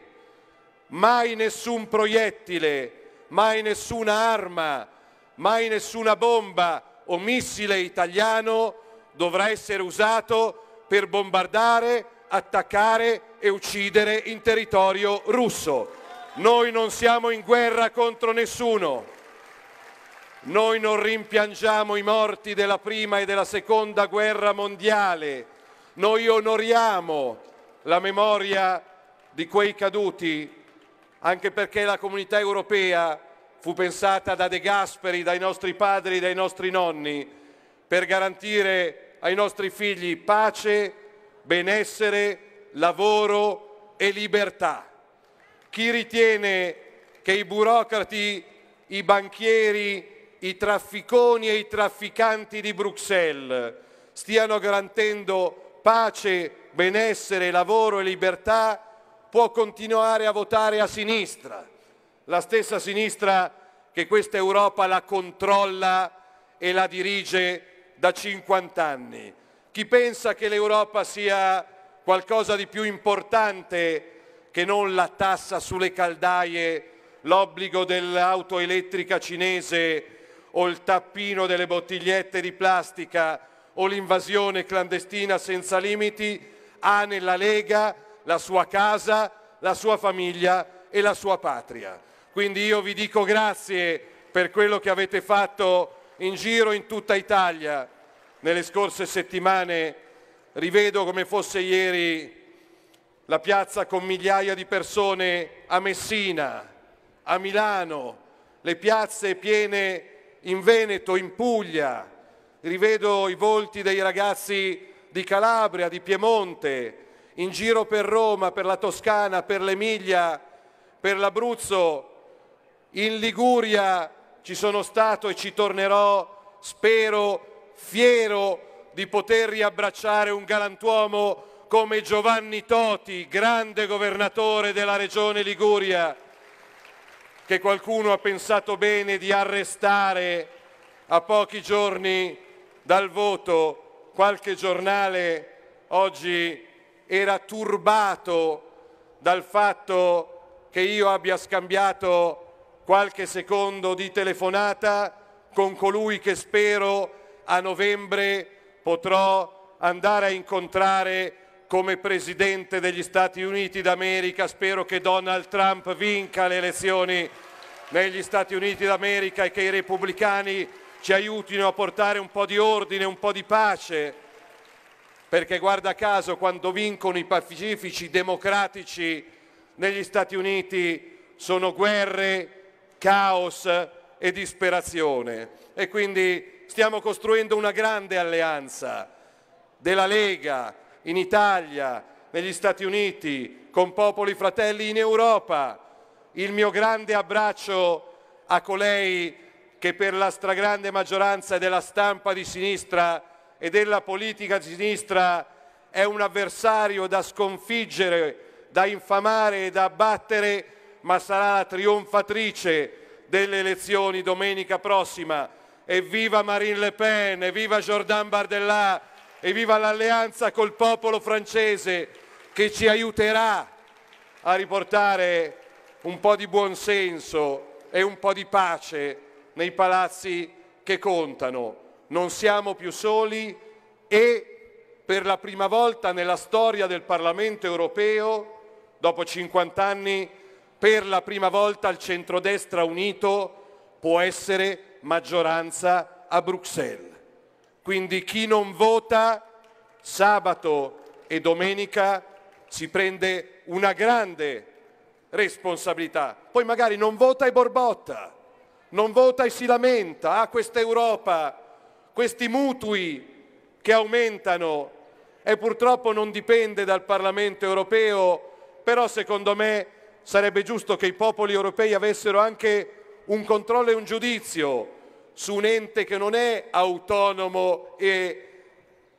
G: mai nessun proiettile, mai nessuna arma, mai nessuna bomba o missile italiano dovrà essere usato per bombardare, attaccare e uccidere in territorio russo. Noi non siamo in guerra contro nessuno. Noi non rimpiangiamo i morti della prima e della seconda guerra mondiale. Noi onoriamo la memoria di quei caduti anche perché la comunità europea fu pensata da De Gasperi, dai nostri padri, dai nostri nonni, per garantire ai nostri figli pace, benessere, lavoro e libertà. Chi ritiene che i burocrati, i banchieri, i trafficoni e i trafficanti di Bruxelles stiano garantendo pace, benessere, lavoro e libertà può continuare a votare a sinistra, la stessa sinistra che questa Europa la controlla e la dirige da 50 anni. Chi pensa che l'Europa sia qualcosa di più importante che non la tassa sulle caldaie, l'obbligo dell'auto elettrica cinese o il tappino delle bottigliette di plastica o l'invasione clandestina senza limiti, ha nella Lega la sua casa, la sua famiglia e la sua patria. Quindi io vi dico grazie per quello che avete fatto in giro in tutta Italia nelle scorse settimane. Rivedo come fosse ieri la piazza con migliaia di persone a Messina, a Milano, le piazze piene in Veneto, in Puglia, rivedo i volti dei ragazzi di Calabria, di Piemonte, in giro per Roma, per la Toscana, per l'Emilia, per l'Abruzzo, in Liguria ci sono stato e ci tornerò, spero, fiero di poter riabbracciare un galantuomo come Giovanni Toti, grande governatore della regione Liguria, che qualcuno ha pensato bene di arrestare a pochi giorni dal voto. Qualche giornale oggi era turbato dal fatto che io abbia scambiato qualche secondo di telefonata con colui che spero a novembre potrò andare a incontrare come Presidente degli Stati Uniti d'America. Spero che Donald Trump vinca le elezioni negli Stati Uniti d'America e che i repubblicani ci aiutino a portare un po' di ordine, un po' di pace perché guarda caso quando vincono i pacifici democratici negli Stati Uniti sono guerre, caos e disperazione. E quindi stiamo costruendo una grande alleanza della Lega in Italia, negli Stati Uniti, con popoli fratelli in Europa. Il mio grande abbraccio a colei che per la stragrande maggioranza della stampa di sinistra e della politica di sinistra è un avversario da sconfiggere, da infamare e da abbattere, ma sarà la trionfatrice delle elezioni domenica prossima. Evviva Marine Le Pen, evviva Jordan Bardella, evviva l'alleanza col popolo francese che ci aiuterà a riportare un po' di buonsenso e un po' di pace nei palazzi che contano non siamo più soli e per la prima volta nella storia del Parlamento europeo, dopo 50 anni, per la prima volta il centrodestra unito può essere maggioranza a Bruxelles. Quindi chi non vota sabato e domenica si prende una grande responsabilità. Poi magari non vota e borbotta, non vota e si lamenta, ah questa Europa questi mutui che aumentano e purtroppo non dipende dal Parlamento europeo, però secondo me sarebbe giusto che i popoli europei avessero anche un controllo e un giudizio su un ente che non è autonomo e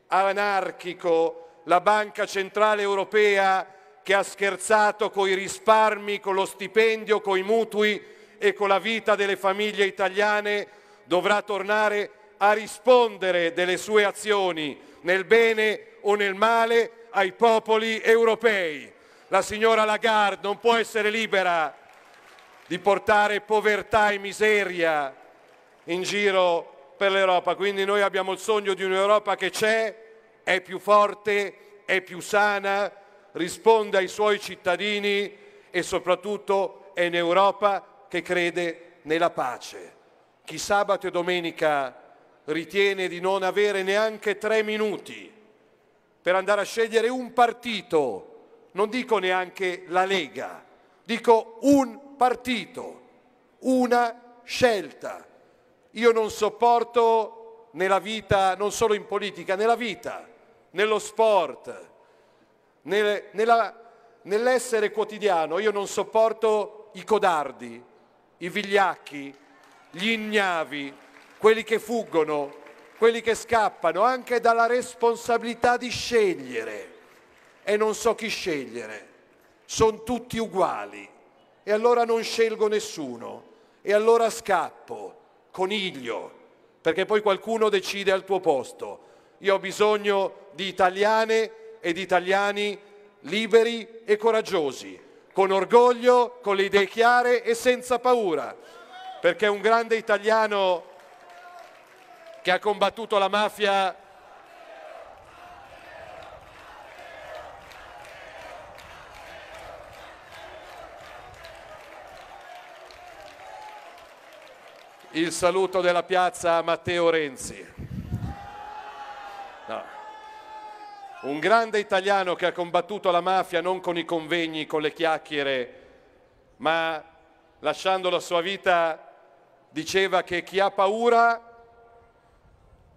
G: anarchico, la Banca Centrale Europea che ha scherzato con i risparmi, con lo stipendio, con i mutui e con la vita delle famiglie italiane, dovrà tornare a rispondere delle sue azioni nel bene o nel male ai popoli europei. La signora Lagarde non può essere libera di portare povertà e miseria in giro per l'Europa. Quindi noi abbiamo il sogno di un'Europa che c'è, è più forte, è più sana, risponde ai suoi cittadini e soprattutto è un'Europa che crede nella pace. Chi sabato e domenica ritiene di non avere neanche tre minuti per andare a scegliere un partito, non dico neanche la Lega, dico un partito, una scelta. Io non sopporto nella vita, non solo in politica, nella vita, nello sport, nel, nell'essere quotidiano, io non sopporto i codardi, i vigliacchi, gli ignavi, quelli che fuggono, quelli che scappano anche dalla responsabilità di scegliere. E non so chi scegliere, sono tutti uguali. E allora non scelgo nessuno. E allora scappo, coniglio, perché poi qualcuno decide al tuo posto. Io ho bisogno di italiane e di italiani liberi e coraggiosi, con orgoglio, con le idee chiare e senza paura, perché un grande italiano che ha combattuto la mafia il saluto della piazza a Matteo Renzi. No. Un grande italiano che ha combattuto la mafia non con i convegni, con le chiacchiere, ma lasciando la sua vita diceva che chi ha paura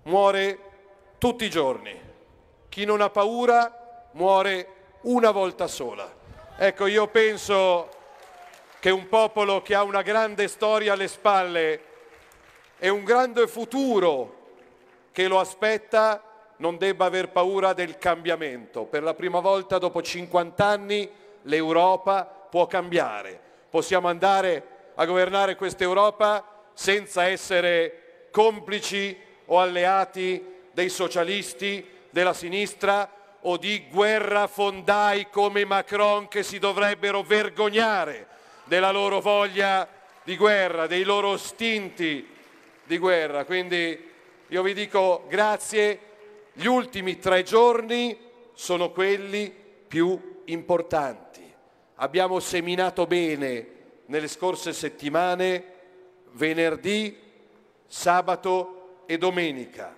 G: muore tutti i giorni. Chi non ha paura muore una volta sola. Ecco, io penso che un popolo che ha una grande storia alle spalle e un grande futuro che lo aspetta non debba aver paura del cambiamento. Per la prima volta dopo 50 anni l'Europa può cambiare. Possiamo andare a governare questa Europa senza essere complici o alleati dei socialisti, della sinistra o di guerra fondai come Macron che si dovrebbero vergognare della loro voglia di guerra, dei loro istinti di guerra. Quindi io vi dico grazie, gli ultimi tre giorni sono quelli più importanti. Abbiamo seminato bene nelle scorse settimane, venerdì, sabato e domenica.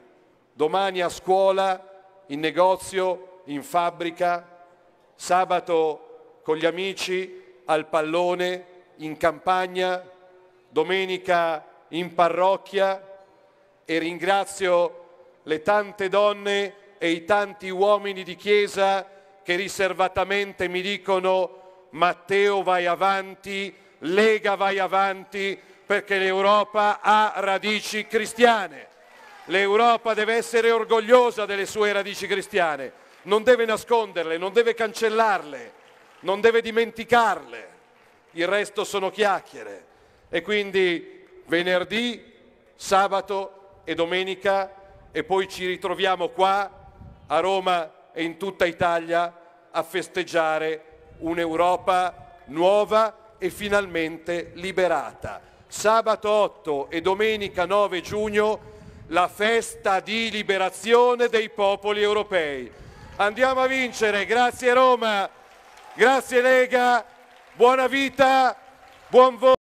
G: Domani a scuola, in negozio, in fabbrica, sabato con gli amici, al pallone, in campagna, domenica in parrocchia e ringrazio le tante donne e i tanti uomini di chiesa che riservatamente mi dicono Matteo vai avanti, Lega vai avanti perché l'Europa ha radici cristiane. L'Europa deve essere orgogliosa delle sue radici cristiane, non deve nasconderle, non deve cancellarle, non deve dimenticarle. Il resto sono chiacchiere. E quindi venerdì, sabato e domenica e poi ci ritroviamo qua a Roma e in tutta Italia a festeggiare un'Europa nuova e finalmente liberata. Sabato 8 e domenica 9 giugno la festa di liberazione dei popoli europei. Andiamo a vincere, grazie Roma, grazie Lega,
C: buona vita, buon voto.